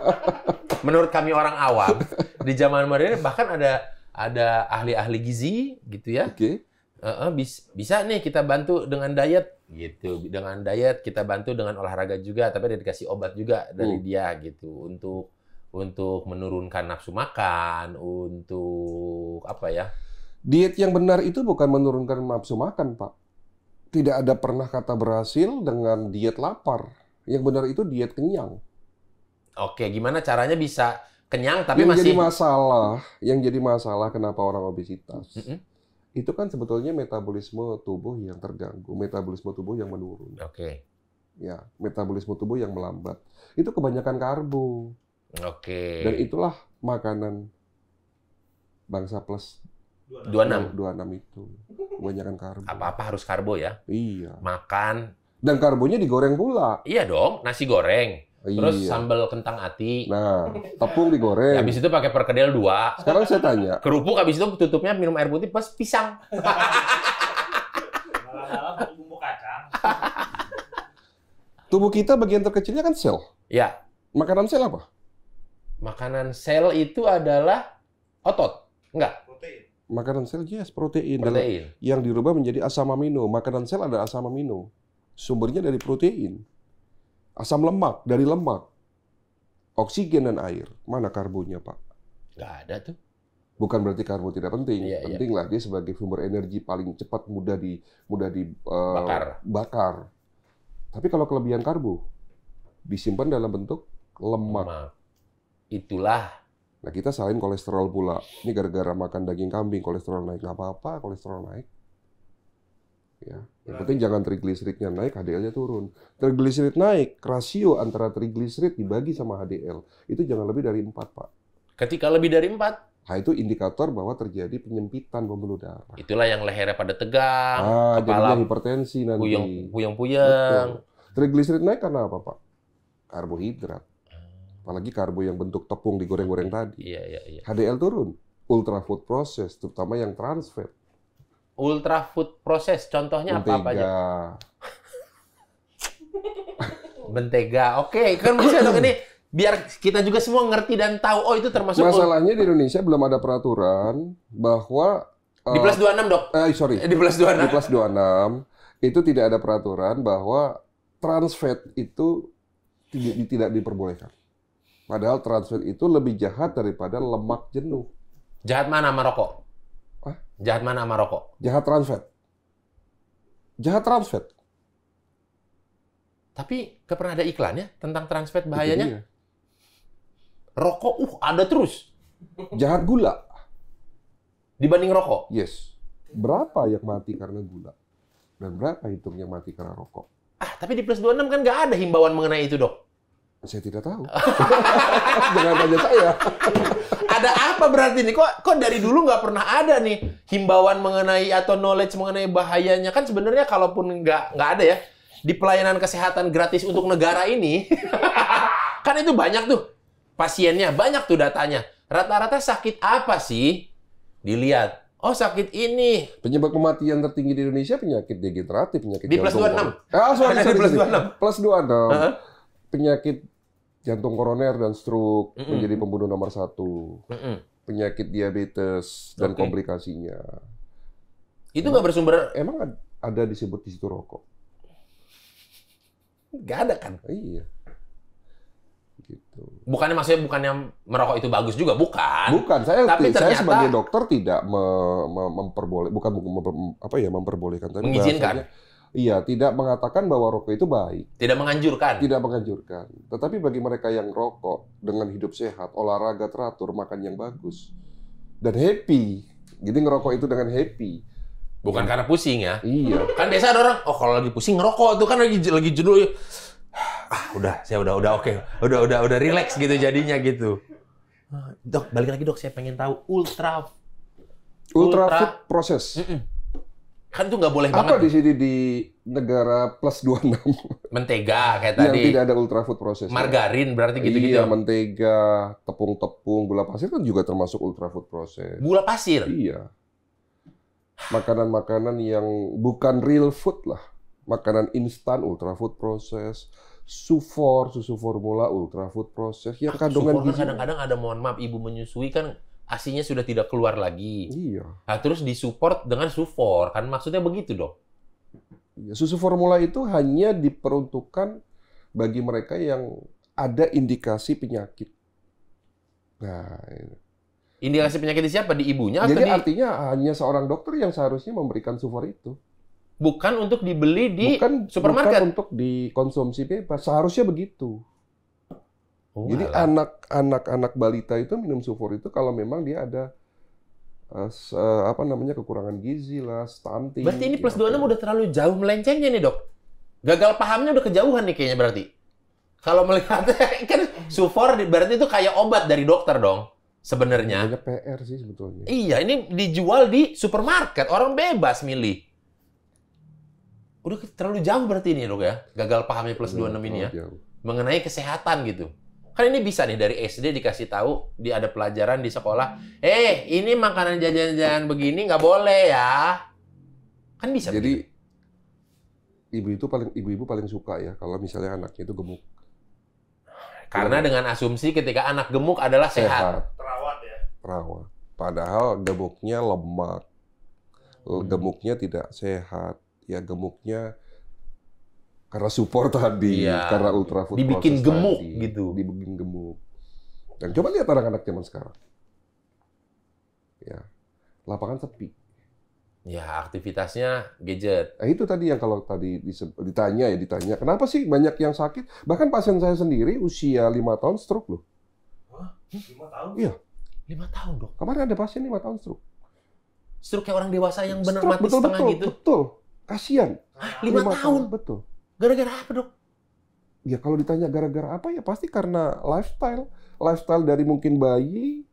Menurut kami orang awam, di zaman modern bahkan ada ada ahli-ahli gizi gitu ya. Oke. Okay. Uh, uh, bis, bisa nih kita bantu dengan diet gitu dengan diet kita bantu dengan olahraga juga tapi ada dikasih obat juga dari hmm. dia gitu untuk untuk menurunkan nafsu makan untuk apa ya diet yang benar itu bukan menurunkan nafsu makan pak tidak ada pernah kata berhasil dengan diet lapar. Yang benar itu diet kenyang. Oke, gimana caranya bisa kenyang tapi yang masih... jadi masalah, yang jadi masalah kenapa orang obesitas. Mm -hmm. Itu kan sebetulnya metabolisme tubuh yang terganggu, metabolisme tubuh yang menurun. Oke. Okay. Ya, metabolisme tubuh yang melambat. Itu kebanyakan karbo. Oke. Okay. Dan itulah makanan bangsa plus dua enam dua enam itu. Kebanyakan karbo. Apa-apa harus karbo ya? Iya. Makan. Dan karbonya digoreng pula. Iya dong, nasi goreng. Terus iya. sambal kentang ati. Nah, tepung digoreng. Ya, habis itu pakai perkedel dua. Sekarang saya tanya. Kerupuk habis itu tutupnya minum air putih plus pisang. Malam-malam bumbu Tubuh kita bagian terkecilnya kan sel. Ya. Makanan sel apa? Makanan sel itu adalah otot. Enggak. Makanan sel yes, protein. protein. Dalam, yang dirubah menjadi asam amino. Makanan sel ada asam amino. Sumbernya dari protein. Asam lemak dari lemak. Oksigen dan air. Mana karbonya, Pak? Gak ada tuh. Bukan berarti karbo tidak penting. Iya, penting iya. lah dia sebagai sumber energi paling cepat mudah di mudah dibakar. Eh, uh, bakar. Tapi kalau kelebihan karbo disimpan dalam bentuk lemak. Itulah Nah kita salin kolesterol pula. Ini gara-gara makan daging kambing kolesterol naik nggak apa-apa kolesterol naik. Ya, yang nah. penting jangan trigliseridnya naik, HDL-nya turun. Trigliserid naik, rasio antara trigliserid dibagi sama HDL itu jangan lebih dari empat, Pak. Ketika lebih dari empat? Nah, itu indikator bahwa terjadi penyempitan pembuluh darah. Itulah yang lehernya pada tegang, ah, kepala hipertensi nanti. Puyeng-puyeng. Trigliserid naik karena apa, Pak? Karbohidrat apalagi karbo yang bentuk tepung digoreng-goreng iya, tadi. Iya, iya, iya. HDL turun. Ultra food process, terutama yang trans fat. Ultra food process, contohnya Bentega. apa-apa aja? Mentega. Oke, okay. kan bisa dong ini biar kita juga semua ngerti dan tahu oh itu termasuk Masalahnya di Indonesia belum ada peraturan bahwa uh, di plus 26, Dok. Eh, sorry. Eh, di plus 26. Di plus 26 itu tidak ada peraturan bahwa trans fat itu tidak diperbolehkan. Padahal transfer itu lebih jahat daripada lemak jenuh. Jahat mana sama rokok? Hah? Jahat mana sama rokok? Jahat transfer. Jahat transfer. Tapi pernah ada iklannya tentang transfer bahayanya? Rokok, uh, ada terus. Jahat gula. Dibanding rokok? Yes. Berapa yang mati karena gula? Dan berapa hitungnya mati karena rokok? Ah, tapi di plus 26 kan nggak ada himbauan mengenai itu, dok. Saya tidak tahu. Jangan tanya saya. ada apa berarti nih? Kok kok dari dulu nggak pernah ada nih himbauan mengenai atau knowledge mengenai bahayanya kan sebenarnya kalaupun nggak nggak ada ya di pelayanan kesehatan gratis untuk negara ini kan itu banyak tuh pasiennya banyak tuh datanya rata-rata sakit apa sih dilihat Oh sakit ini. Penyebab kematian tertinggi di Indonesia penyakit degeneratif, penyakit di plus 26. Ah, sorry, sorry, plus Plus 26. Uh Penyakit jantung koroner dan stroke mm -mm. menjadi pembunuh nomor satu. Mm -mm. Penyakit diabetes dan okay. komplikasinya. Itu nggak bersumber? Emang ada disebut di situ rokok? Nggak ada kan? Iya. Gitu. Bukannya maksudnya bukannya merokok itu bagus juga, bukan? Bukan. Saya tapi ternyata, saya sebagai dokter tidak me, me, memperboleh, bukan mem, apa ya memperbolehkan, tapi mengizinkan. Bahasanya, Iya, tidak mengatakan bahwa rokok itu baik. Tidak menganjurkan. Tidak menganjurkan. Tetapi bagi mereka yang rokok dengan hidup sehat, olahraga teratur, makan yang bagus dan happy. Jadi ngerokok itu dengan happy. Bukan ya. karena pusing ya. Iya. Kan biasa ada orang, oh kalau lagi pusing ngerokok tuh kan lagi lagi jenuh. Ah, udah, saya udah udah oke. Okay. Udah udah udah relax gitu jadinya gitu. Ah, dok, balik lagi dok, saya pengen tahu ultra ultra, ultra food process. Mm -mm Kan itu nggak boleh Apa banget. Apa di sini di negara plus 26? Mentega kayak tadi. Yang tidak ada ultra food proses Margarin berarti gitu-gitu. Iya, mentega, tepung-tepung, gula pasir kan juga termasuk ultra food process. Gula pasir? Iya. Makanan-makanan yang bukan real food lah. Makanan instan, ultra food process. Sufor, susu formula, ultra food process. Ya kandungan kan gizi. kadang-kadang ada mohon maaf, ibu menyusui kan asinya sudah tidak keluar lagi. Iya. Nah, terus disupport dengan sufor kan maksudnya begitu dong. Iya, susu formula itu hanya diperuntukkan bagi mereka yang ada indikasi penyakit. Nah, ini. Iya. indikasi penyakit di siapa? Di ibunya Jadi atau di... artinya hanya seorang dokter yang seharusnya memberikan sufor itu. Bukan untuk dibeli di bukan, supermarket. Bukan untuk dikonsumsi bebas. Seharusnya begitu. Oh, Jadi anak-anak-anak balita itu minum sulfur itu kalau memang dia ada uh, apa namanya kekurangan gizi lah, stunting. Berarti ini ya, plus dua enam udah terlalu jauh melencengnya nih, Dok. Gagal pahamnya udah kejauhan nih kayaknya berarti. Kalau melihat kan sulfur berarti itu kayak obat dari dokter dong sebenarnya. Ada PR sih sebetulnya. Iya, ini dijual di supermarket, orang bebas milih. Udah terlalu jauh berarti ini dok ya, gagal pahamnya plus iya, dua enam ini ya. Jauh. Mengenai kesehatan gitu. Kan ini bisa nih dari SD dikasih tahu, di ada pelajaran di sekolah, eh hey, ini makanan jajan-jajan begini nggak boleh ya. Kan bisa. Jadi begini. ibu itu paling ibu-ibu paling suka ya kalau misalnya anaknya itu gemuk. Karena ya. dengan asumsi ketika anak gemuk adalah sehat. sehat. Terawat ya. Terawat. Padahal gemuknya lemak. Hmm. Gemuknya tidak sehat. Ya gemuknya karena support tadi, iya. karena ultra food dibikin gemuk tadi, gitu. Dibikin gemuk. Dan coba lihat anak-anak zaman sekarang. Ya. Lapangan sepi. Ya, aktivitasnya gadget. Eh, itu tadi yang kalau tadi ditanya ya ditanya, kenapa sih banyak yang sakit? Bahkan pasien saya sendiri usia lima tahun stroke loh. Hah? Lima tahun? Iya. Lima tahun dok. Kemarin ada pasien lima tahun stroke. Stroke kayak orang dewasa yang benar benar mati betul, setengah betul, gitu. Betul. Kasihan. lima tahun. tahun. Betul. Gara-gara apa dok? Ya kalau ditanya gara-gara apa ya pasti karena lifestyle, lifestyle dari mungkin bayi,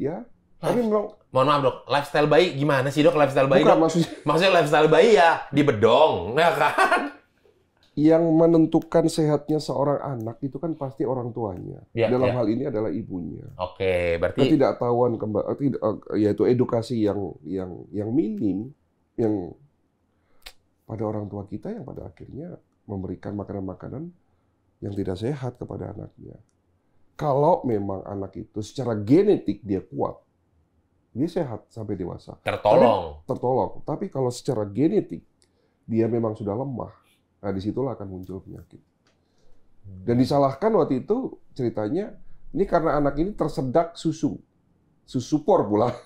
ya. Tapi memang mohon maaf dok, lifestyle bayi gimana sih dok lifestyle bayi? Bukan, dok? Maksudnya... maksudnya lifestyle bayi ya di bedong, ya kan? Yang menentukan sehatnya seorang anak itu kan pasti orang tuanya. Ya, Dalam ya. hal ini adalah ibunya. Oke, berarti ketidaktahuan kembali, eh, tidak, eh, yaitu edukasi yang yang yang minim, yang pada orang tua kita yang pada akhirnya memberikan makanan-makanan yang tidak sehat kepada anaknya. Kalau memang anak itu secara genetik dia kuat, dia sehat sampai dewasa. Tertolong. Tapi, tertolong. Tapi kalau secara genetik dia memang sudah lemah, nah disitulah akan muncul penyakit. Dan hmm. disalahkan waktu itu ceritanya ini karena anak ini tersedak susu, susu por pula.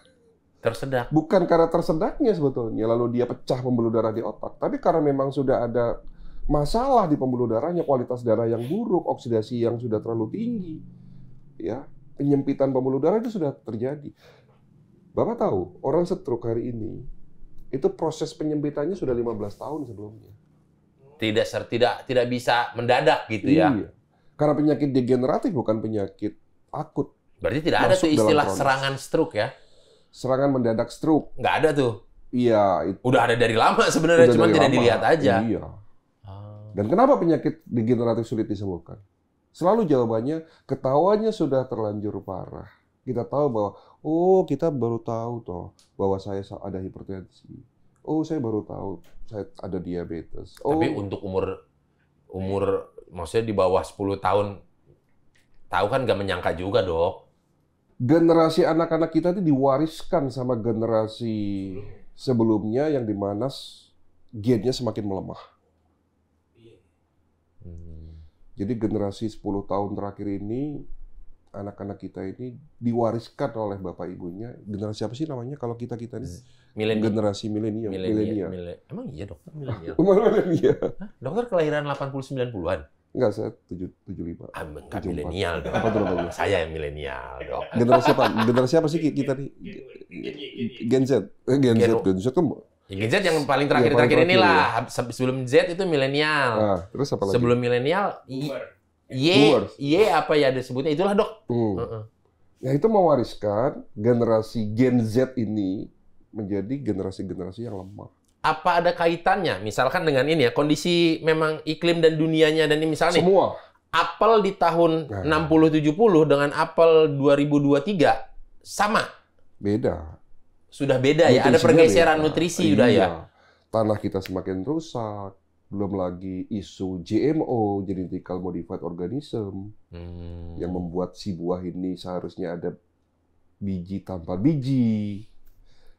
Tersedak. Bukan karena tersedaknya sebetulnya, lalu dia pecah pembuluh darah di otak, tapi karena memang sudah ada masalah di pembuluh darahnya, kualitas darah yang buruk, oksidasi yang sudah terlalu tinggi, ya penyempitan pembuluh darah itu sudah terjadi. Bapak tahu, orang stroke hari ini itu proses penyempitannya sudah 15 tahun sebelumnya. Tidak ser tidak tidak bisa mendadak gitu ya. iya. ya. Karena penyakit degeneratif bukan penyakit akut. Berarti tidak ada tuh istilah serangan stroke ya. Serangan mendadak stroke. Nggak ada tuh. Iya, itu. Udah ada dari lama sebenarnya, cuma tidak lama. dilihat aja. Iya. Dan kenapa penyakit degeneratif sulit disembuhkan? Selalu jawabannya ketahuannya sudah terlanjur parah. Kita tahu bahwa oh kita baru tahu toh bahwa saya ada hipertensi. Oh saya baru tahu saya ada diabetes. Oh, Tapi untuk umur umur maksudnya di bawah 10 tahun tahu kan gak menyangka juga dok. Generasi anak-anak kita itu diwariskan sama generasi hmm. sebelumnya yang dimana gennya semakin melemah jadi generasi 10 tahun terakhir ini anak-anak kita ini diwariskan oleh bapak ibunya generasi apa sih namanya kalau kita kita ini eh, Millennium. generasi milenial milenial emang iya dokter milenial milenial dokter kelahiran 80 90-an Enggak, saya tujuh tujuh lima. Ah, enggak milenial dong. Apa tuh namanya? Saya yang milenial dong. Generasi apa? Generasi apa sih kita nih? Gen Z. Eh, Gen Z, Gen Z kan Ya, Z yang iya, paling terakhir-terakhir ya, inilah. Ya. Sebelum Z itu milenial. Nah, terus apa lagi? Sebelum milenial, Y, Y apa ya disebutnya? Itulah dok. Hmm. Uh -uh. Ya itu mewariskan generasi Gen Z ini menjadi generasi-generasi yang lemah. Apa ada kaitannya? Misalkan dengan ini ya, kondisi memang iklim dan dunianya dan ini misalnya Semua. Apel Apple di tahun nah. 60-70 dengan Apple 2023 sama. Beda sudah beda ya, ada pergeseran beda. nutrisi sudah iya. udah ya. Tanah kita semakin rusak, belum lagi isu GMO genetical Modified Organism) hmm. yang membuat si buah ini seharusnya ada biji tanpa biji.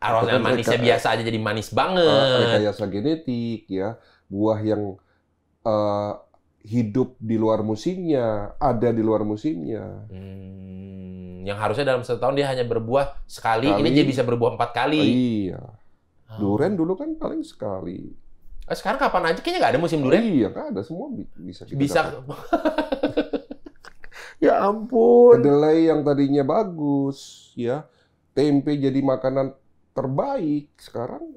Aromanya manisnya reka, biasa aja jadi manis ah, banget. Rekayasa genetik ya, buah yang uh, hidup di luar musimnya, ada di luar musimnya. Hmm, yang harusnya dalam satu tahun dia hanya berbuah sekali, sekali. ini dia bisa berbuah empat kali. iya. Oh. Duren dulu kan paling sekali. Eh, sekarang kapan aja kayaknya nggak ada musim durian? duren. Iya, nggak ada semua bisa. Kita bisa. ya ampun. Kedelai yang tadinya bagus, ya tempe jadi makanan terbaik sekarang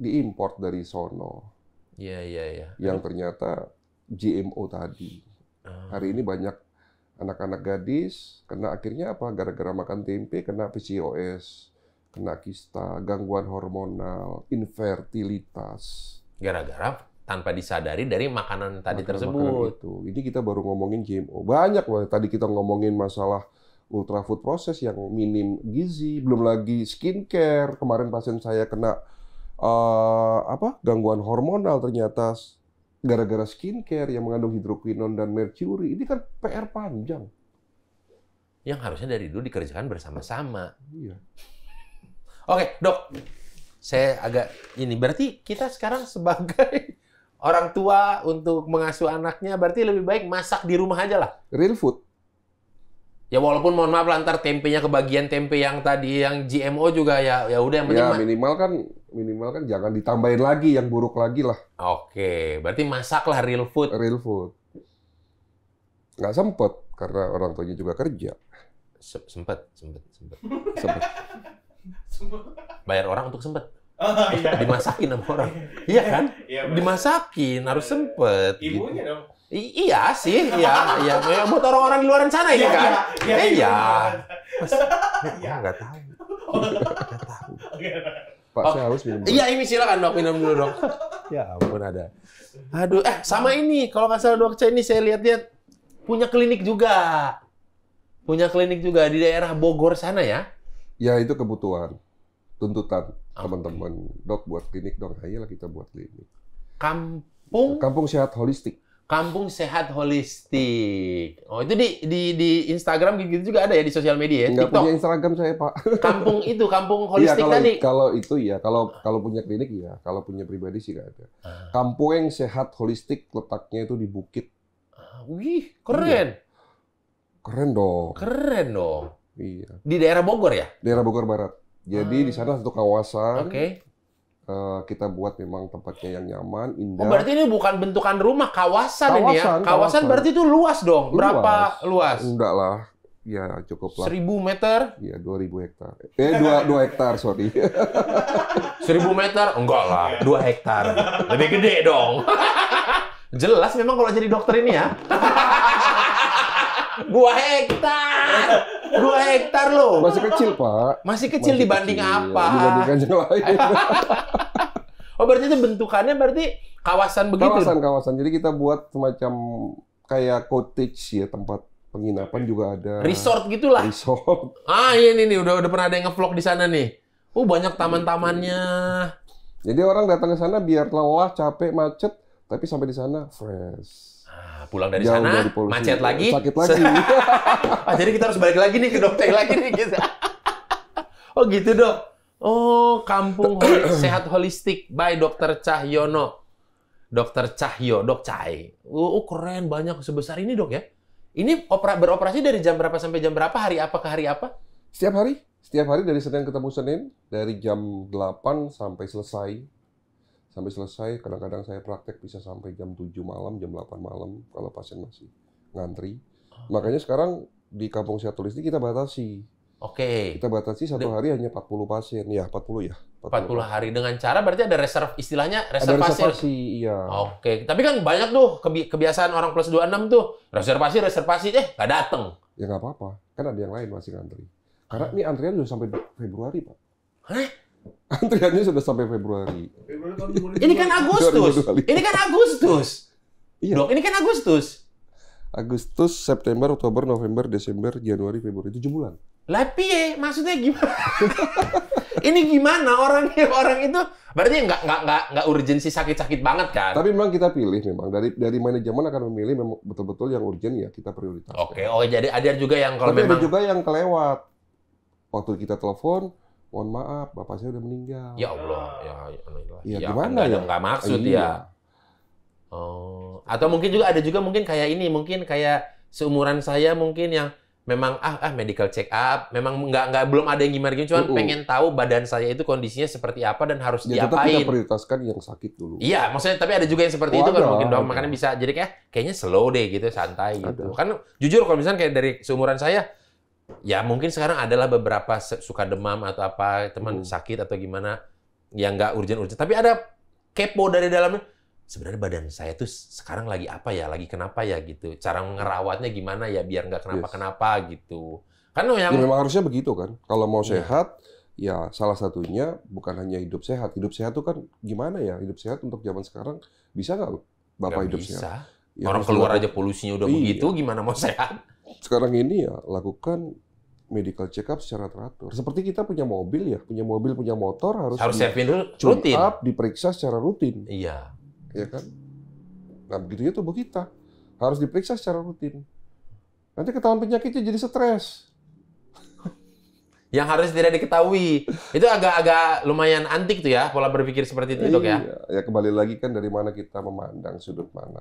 diimpor dari sono. Iya, iya, iya. Yang ternyata GMO tadi. Ah. Hari ini banyak anak-anak gadis kena akhirnya apa? Gara-gara makan tempe kena PCOS, kena kista, gangguan hormonal, infertilitas. Gara-gara tanpa disadari dari makanan tadi makanan, tersebut. Makanan itu. Ini kita baru ngomongin GMO. Banyak loh. Tadi kita ngomongin masalah ultra food process yang minim gizi, belum lagi skincare. Kemarin pasien saya kena uh, apa? gangguan hormonal ternyata gara-gara skincare yang mengandung hidroquinon dan mercury, ini kan PR panjang. Yang harusnya dari dulu dikerjakan bersama-sama. Iya. Oke, dok. Saya agak ini berarti kita sekarang sebagai orang tua untuk mengasuh anaknya berarti lebih baik masak di rumah aja lah. Real food. Ya walaupun mohon maaf lantar tempenya kebagian tempe yang tadi yang GMO juga ya ya udah yang penting ya minimal kan minimal kan jangan ditambahin lagi yang buruk lagi lah. Oke, berarti masaklah real food. Real food. Gak sempet karena orang tuanya juga kerja. Se sempet, sempet, sempet. sempet. Bayar orang untuk sempet. Oh, iya. Dimasakin sama orang. Iya kan? Iya, Dimasakin, harus sempet. Ibunya gitu. dong. I iya sih, iya, iya. Ya, buat orang-orang di luar sana ya kan? Iya, iya. Iya. Iya. iya. nggak tahu. Oh. Nggak tahu. Pak, oh. saya harus minum Iya, ini silakan dok, minum dulu dok. ya ampun ada. Aduh, eh sama ini. Kalau nggak salah dok saya ini saya lihat-lihat punya klinik juga. Punya klinik juga di daerah Bogor sana ya? Ya itu kebutuhan, tuntutan okay. teman-teman. Dok buat klinik dong, ayolah kita buat klinik. Kampung? Kampung Sehat Holistik. Kampung Sehat Holistik. Oh, itu di di di Instagram gitu juga ada ya di sosial media ya. Enggak TikTok. punya Instagram saya, Pak. Kampung itu, kampung iya, holistik ya, kalau, tadi. Kalau itu ya, kalau kalau punya klinik ya, kalau punya pribadi sih enggak ada. Ah. Kampung Sehat Holistik letaknya itu di Bukit. Ah, wih, keren. Iya. Keren dong. Keren dong. Iya. Di daerah Bogor ya? Daerah Bogor Barat. Jadi ah. di sana satu kawasan. Oke. Okay Eh, kita buat memang tempatnya yang nyaman, oh, indah. Oh, berarti ini bukan bentukan rumah, kawasan, kawasan ini ya? Kawasan, kawasan berarti itu luas dong? Luas. Berapa luas? Enggak lah, ya cukup lah. Seribu meter? Iya, dua ribu hektar. Eh, dua dua hektar, sorry. Seribu meter? Enggak lah, dua hektar. Lebih gede dong. Jelas memang kalau jadi dokter ini ya. Dua hektar. Dua hektar loh. Masih kecil, Pak. Masih kecil Masih dibanding kecil, apa? Ya, dibandingkan yang lain. oh, berarti itu bentukannya berarti kawasan begitu. Kawasan, kawasan. Jadi kita buat semacam kayak cottage ya tempat penginapan juga ada. Resort gitulah. Resort. Ah, iya, ini nih udah udah pernah ada yang ngevlog di sana nih. Oh, banyak taman-tamannya. Jadi orang datang ke sana biar lelah, capek, macet, tapi sampai di sana fresh pulang dari Jauh sana dari polusi. macet lagi, sakit lagi. ah, jadi kita harus balik lagi nih ke dokter lagi nih gitu. oh gitu dok. Oh, kampung holi sehat holistik by Dokter Cahyono. Dokter Cahyo, Dok Cai. Oh, oh, keren banyak sebesar ini dok ya. Ini opera, beroperasi dari jam berapa sampai jam berapa? Hari apa ke hari apa? Setiap hari. Setiap hari dari Senin ketemu Senin, dari jam 8 sampai selesai sampai selesai kadang-kadang saya praktek bisa sampai jam 7 malam jam 8 malam kalau pasien masih ngantri oh. makanya sekarang di kampung sehat tulis ini kita batasi Oke. Okay. Kita batasi satu hari hanya 40 pasien. Ya, 40 ya. 40, 40 hari dengan cara berarti ada reserve istilahnya reservasi. Ada reservasi, iya. Oke. Okay. Tapi kan banyak tuh kebiasaan orang plus 26 tuh reservasi reservasi deh nggak dateng. Ya nggak apa-apa. Kan ada yang lain masih ngantri. Karena ah. ini antrian sudah sampai Februari, Pak. Hah? Antriannya sudah sampai Februari. ini kan Agustus. ini kan Agustus. Iya. Dok, ini kan Agustus. Agustus, September, Oktober, November, Desember, Januari, Februari, Tujuh bulan. Lah piye? Maksudnya gimana? ini gimana orang orang itu berarti nggak nggak nggak nggak urgensi sakit-sakit banget kan? Tapi memang kita pilih memang dari dari manajemen akan memilih memang betul-betul yang urgent ya kita prioritas. Oke, oke oh, jadi ada juga yang kalau Tapi memang ada juga yang kelewat. Waktu kita telepon, mohon maaf bapak saya udah meninggal ya allah ya ya, ya, ya iya, gimana ya nggak maksud iya. ya oh atau mungkin juga ada juga mungkin kayak ini mungkin kayak seumuran saya mungkin yang memang ah ah medical check up memang nggak nggak belum ada yang gimana gimana cuman uh, uh. pengen tahu badan saya itu kondisinya seperti apa dan harus ya, diapain. Tetap kita prioritaskan yang sakit dulu. Iya, maksudnya tapi ada juga yang seperti oh, itu ada, kan mungkin dong makanya bisa jadi kayak kayaknya slow deh gitu santai gitu. ada. gitu. Kan jujur kalau misalnya kayak dari seumuran saya ya mungkin sekarang adalah beberapa suka demam atau apa teman hmm. sakit atau gimana yang nggak urgent-urgent tapi ada kepo dari dalamnya sebenarnya badan saya tuh sekarang lagi apa ya lagi kenapa ya gitu cara ngerawatnya gimana ya biar nggak kenapa-kenapa yes. gitu kan yang ya, memang harusnya begitu kan kalau mau sehat iya. sehat ya salah satunya bukan hanya hidup sehat hidup sehat tuh kan gimana ya hidup sehat untuk zaman sekarang bisa nggak bapak gak hidup bisa. sehat ya, orang keluar aja polusinya udah iya. begitu gimana mau sehat sekarang ini ya lakukan medical check up secara teratur. Seperti kita punya mobil ya, punya mobil, punya motor harus harus siapin dulu rutin. Up, diperiksa secara rutin. Iya. Ya kan? Nah, begitu ya tubuh kita harus diperiksa secara rutin. Nanti ketahuan penyakitnya jadi stres yang harus tidak diketahui. Itu agak-agak lumayan antik tuh ya pola berpikir seperti itu, Dok ya. Iya, ya kembali lagi kan dari mana kita memandang sudut mana.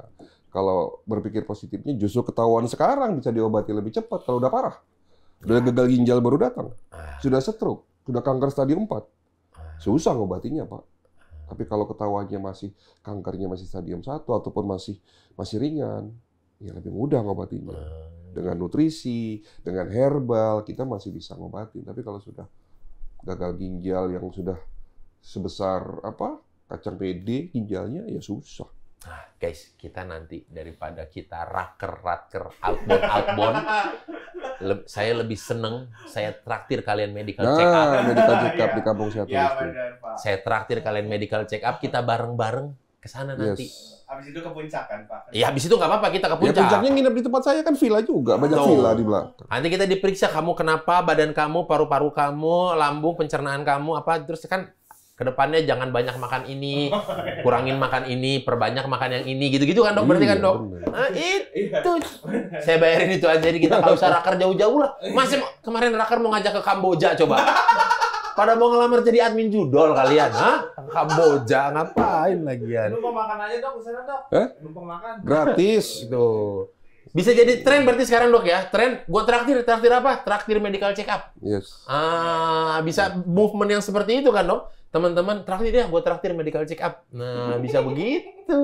Kalau berpikir positifnya justru ketahuan sekarang bisa diobati lebih cepat kalau udah parah. Udah gagal ginjal baru datang. Ah. Sudah stroke, sudah kanker stadium 4. Ah. Susah ngobatinya, Pak. Tapi kalau ketahuannya masih kankernya masih stadium satu ataupun masih masih ringan, ya lebih mudah ngobatinya. Ah dengan nutrisi, dengan herbal kita masih bisa ngobatin. Tapi kalau sudah gagal ginjal yang sudah sebesar apa kacang pede ginjalnya ya susah. Nah, guys, kita nanti daripada kita raker-raker outbound outbound, le saya lebih seneng saya traktir kalian medical nah, check up. medical check up di kampung saya Ya, Saya traktir kalian medical check up kita bareng-bareng ke sana nanti. Yes. Habis itu ke puncak kan, Pak? Iya, habis itu nggak apa-apa kita ke ya, puncak. Ya, puncaknya nginep di tempat saya kan villa juga, banyak oh. villa di belakang. Nanti kita diperiksa kamu kenapa, badan kamu, paru-paru kamu, lambung, pencernaan kamu, apa terus kan kedepannya jangan banyak makan ini, kurangin makan ini, perbanyak makan yang ini, gitu-gitu kan dok, berarti kan iya, dok? Nah, iya. itu, saya bayarin itu aja, jadi kita nggak usah raker jauh-jauh lah. Masih kemarin raker mau ngajak ke Kamboja coba. Pada mau ngelamar jadi admin judol kalian, ha? Kamboja ngapain Lu Numpang makan aja dong, sana dok. Eh? Numpang makan. Gratis tuh. Gitu. Bisa jadi tren berarti sekarang dok ya? Tren, gue traktir, traktir apa? Traktir medical check up. Yes. Ah, bisa movement yang seperti itu kan dok? Teman-teman, traktir deh, ya, gua traktir medical check up. Nah, bisa begitu.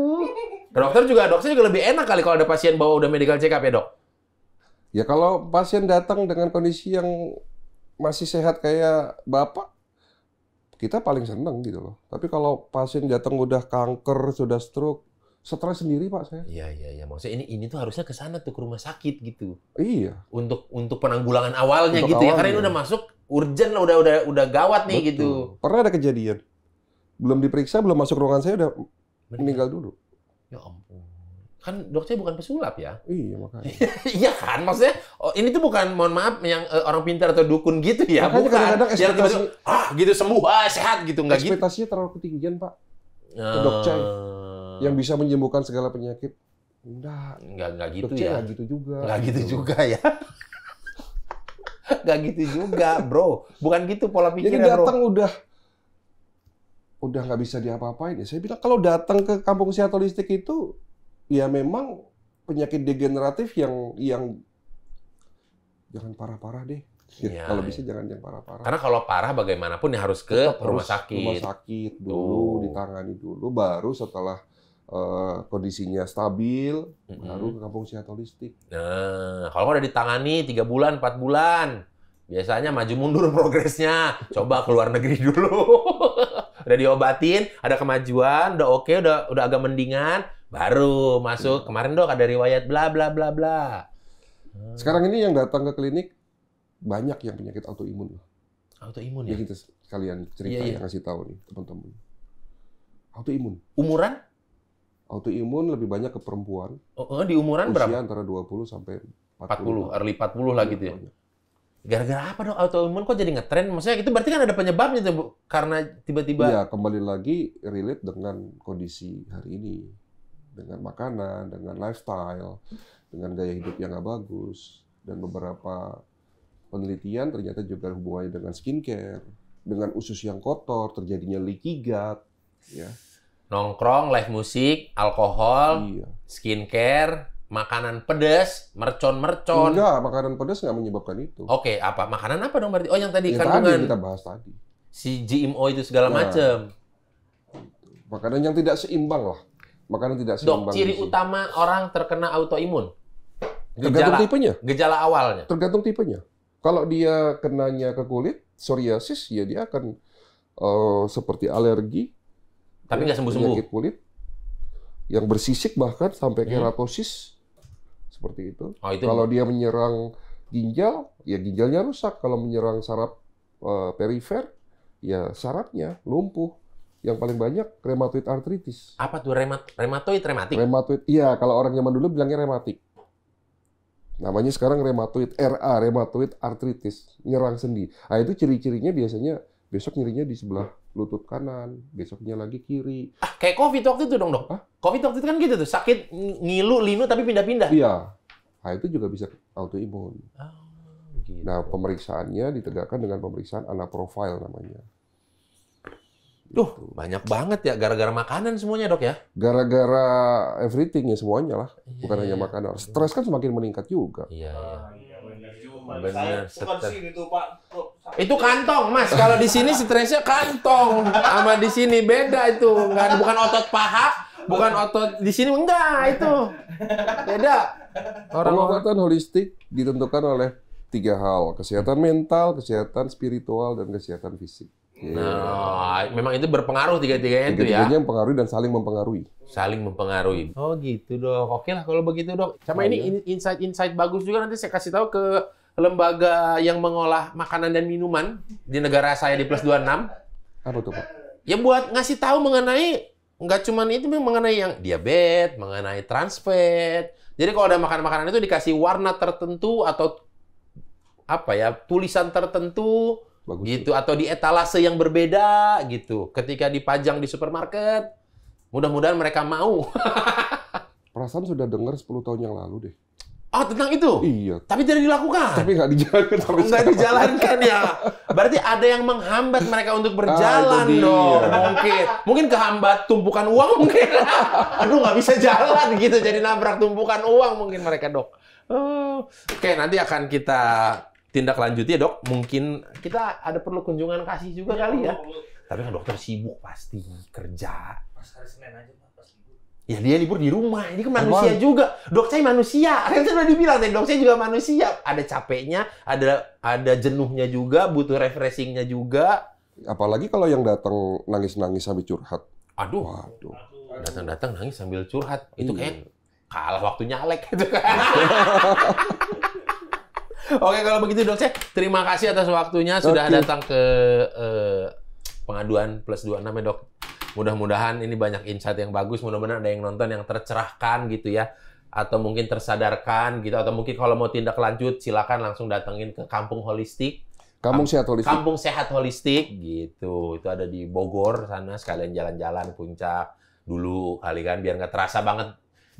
Dokter juga, dokter juga lebih enak kali kalau ada pasien bawa udah medical check up ya dok? Ya kalau pasien datang dengan kondisi yang masih sehat kayak bapak, kita paling seneng gitu loh. Tapi kalau pasien datang udah kanker, sudah stroke, stres sendiri pak saya. Iya iya iya maksudnya ini ini tuh harusnya ke sana tuh ke rumah sakit gitu. Iya. Untuk untuk penanggulangan awalnya untuk gitu awalnya. ya karena ini udah masuk urgent lah udah udah udah gawat nih gitu. Betul. gitu. Pernah ada kejadian belum diperiksa belum masuk ruangan saya udah meninggal dulu. Ya ampun kan dokter bukan pesulap ya? Iya makanya. iya kan, maksudnya oh, ini tuh bukan mohon maaf yang uh, orang pintar atau dukun gitu ya, makanya bukan. Kadang-kadang ekspektasi ah gitu sembuh, ah sehat gitu nggak gitu. Ekspektasinya terlalu ketinggian pak. Uh... Ah. dokter yang bisa menyembuhkan segala penyakit. Enggak. Enggak enggak gitu ya. Enggak gitu juga. Enggak gitu, gitu juga ya. Enggak gitu juga, bro. Bukan gitu pola pikirnya, Jadi kan datang bro. udah udah nggak bisa diapa-apain ya. Saya bilang kalau datang ke kampung sehat holistik itu ya memang penyakit degeneratif yang yang jangan parah-parah deh. Ya, iya. kalau bisa jangan yang parah-parah. Karena kalau parah bagaimanapun ya harus ke Tetap rumah sakit. Rumah sakit dulu, Tuh. ditangani dulu, baru setelah uh, kondisinya stabil, mm-hmm. baru ke kampung sehat holistik. Nah, kalau udah ditangani tiga bulan, empat bulan, biasanya maju mundur progresnya. Coba ke luar negeri dulu. udah diobatin, ada kemajuan, udah oke, okay, udah udah agak mendingan baru masuk iya. kemarin dok ada riwayat bla bla bla bla. Hmm. Sekarang ini yang datang ke klinik banyak yang penyakit autoimun. Autoimun ya? Ya kita gitu, sekalian cerita yeah, yeah. yang kasih tahu nih teman-teman. Autoimun. Umuran? Autoimun lebih banyak ke perempuan. Oh, oh di umuran Usia berapa? Usia antara 20 sampai 40. 40, early 40 lah iya, gitu ya. Gara-gara apa dong autoimun kok jadi ngetren? Maksudnya itu berarti kan ada penyebabnya tuh, Karena tiba-tiba Iya, kembali lagi relate dengan kondisi hari ini dengan makanan, dengan lifestyle, dengan gaya hidup yang nggak bagus, dan beberapa penelitian ternyata juga hubungannya dengan skincare, dengan usus yang kotor, terjadinya leaky gut, ya. Nongkrong, live musik, alkohol, iya. skincare, makanan pedas, mercon-mercon. Enggak, makanan pedas nggak menyebabkan itu. Oke, okay, apa? Makanan apa dong berarti? Oh, yang tadi yang kandungan. Tadi kita bahas tadi. Si GMO itu segala nah, macam. Makanan yang tidak seimbang lah makanan tidak seimbang. Dok, ciri utama orang terkena autoimun. Tergantung tipenya. Gejala awalnya. Tergantung tipenya. Kalau dia kenanya ke kulit, psoriasis, ya dia akan uh, seperti alergi. Tapi ya, nggak ya, sembuh-sembuh. Penyakit kulit. Yang bersisik bahkan sampai hmm. keratosis. Seperti itu. Oh, itu. Kalau dia menyerang ginjal, ya ginjalnya rusak. Kalau menyerang saraf uh, perifer, ya sarafnya lumpuh yang paling banyak rheumatoid arthritis. Apa tuh remat rheumatoid rematik? Rheumatoid. Iya, kalau orang zaman dulu bilangnya rheumatik. Namanya sekarang rheumatoid RA, rheumatoid arthritis, nyerang sendi. Nah, itu ciri-cirinya biasanya besok nyerinya di sebelah lutut kanan, besoknya lagi kiri. Ah, kayak Covid waktu itu dong, Dok. Hah? Covid waktu itu kan gitu tuh, sakit ngilu, linu tapi pindah-pindah. Iya. Nah, itu juga bisa autoimun. Oh, gitu. Nah, pemeriksaannya ditegakkan dengan pemeriksaan anak profile namanya. Duh, gitu. banyak banget ya gara-gara makanan semuanya, Dok ya? Gara-gara everything ya semuanya lah, iya, bukan hanya iya. makanan. Stres kan semakin meningkat juga. Iya, yeah, iya. Ah, iya Benar, Itu kantong, Mas. Kalau di sini stresnya kantong sama di sini beda itu. Enggak bukan otot paha, bukan otot di sini enggak itu. Beda. Orang pengobatan holistik ditentukan oleh tiga hal, kesehatan mental, kesehatan spiritual dan kesehatan fisik. Iya. Nah, memang itu berpengaruh tiga-tiganya tiga itu ya. Tiga-tiganya mempengaruhi dan saling mempengaruhi. Saling mempengaruhi. Oh gitu dong Oke lah kalau begitu dok. Sama oh, ini iya. insight-insight bagus juga nanti saya kasih tahu ke lembaga yang mengolah makanan dan minuman di negara saya di plus 26. Apa tuh Pak? Ya buat ngasih tahu mengenai nggak cuman itu mengenai yang diabetes, mengenai trans fat. Jadi kalau ada makanan-makanan itu dikasih warna tertentu atau apa ya tulisan tertentu bagus. Gitu atau di etalase yang berbeda gitu. Ketika dipajang di supermarket, mudah-mudahan mereka mau. Perasaan sudah dengar 10 tahun yang lalu deh. Oh tentang itu? Iya. Tapi tidak dilakukan. Tapi nggak dijalankan. Sampai oh, nggak dijalankan ya. Berarti ada yang menghambat mereka untuk ah, berjalan ah, dong. Mungkin, mungkin kehambat tumpukan uang mungkin. Aduh nggak bisa jalan gitu. Jadi nabrak tumpukan uang mungkin mereka dok. Oh, oke nanti akan kita tindak ya dok mungkin kita ada perlu kunjungan kasih juga iya, kali ya tapi kan dokter sibuk pasti kerja pas hari senin aja ya dia libur di rumah ini kan manusia juga dok saya manusia kan saya dibilang dok saya juga manusia ada capeknya ada ada jenuhnya juga butuh refreshingnya juga apalagi kalau yang datang nangis-nangis sambil curhat aduh waduh datang-datang nangis sambil curhat itu iya. kayak kalah waktunya nyalek gitu kan Oke kalau begitu dok ya. terima kasih atas waktunya sudah datang ke uh, pengaduan plus 26 ya dok. Mudah-mudahan ini banyak insight yang bagus. Mudah-mudahan ada yang nonton yang tercerahkan gitu ya atau mungkin tersadarkan gitu atau mungkin kalau mau tindak lanjut silakan langsung datengin ke kampung holistik kampung sehat holistik kampung sehat holistik gitu itu ada di Bogor sana sekalian jalan-jalan puncak dulu kali kan biar nggak terasa banget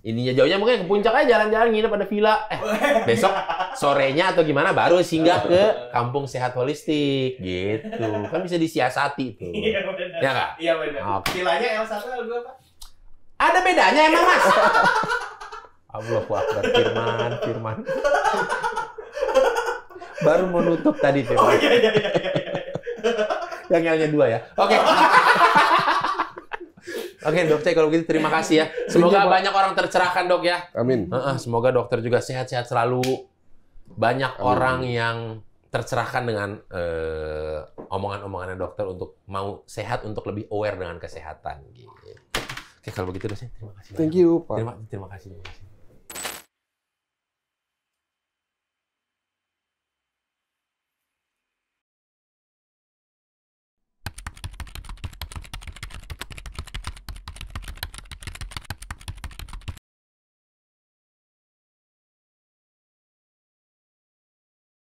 ininya jauhnya mungkin ke puncak aja jalan-jalan nginep pada villa eh besok sorenya atau gimana baru singgah ke kampung sehat holistik gitu kan bisa disiasati tuh iya benar ya iya benar okay. villanya L1 L2 pak ada bedanya emang mas Allah Akbar Firman Firman baru menutup tadi Firman oh, iya, iya, iya, yang l dua ya oke okay. Oke, okay, dokter kalau begitu terima kasih ya. Semoga iya, banyak orang tercerahkan, Dok ya. Amin. Uh -uh, semoga dokter juga sehat-sehat selalu. Banyak Amin. orang yang tercerahkan dengan uh, omongan-omongannya dokter untuk mau sehat untuk lebih aware dengan kesehatan gitu. Oke, kalau begitu dok terima kasih. Thank banyak. you, Pak. Terima, terima kasih. Terima kasih.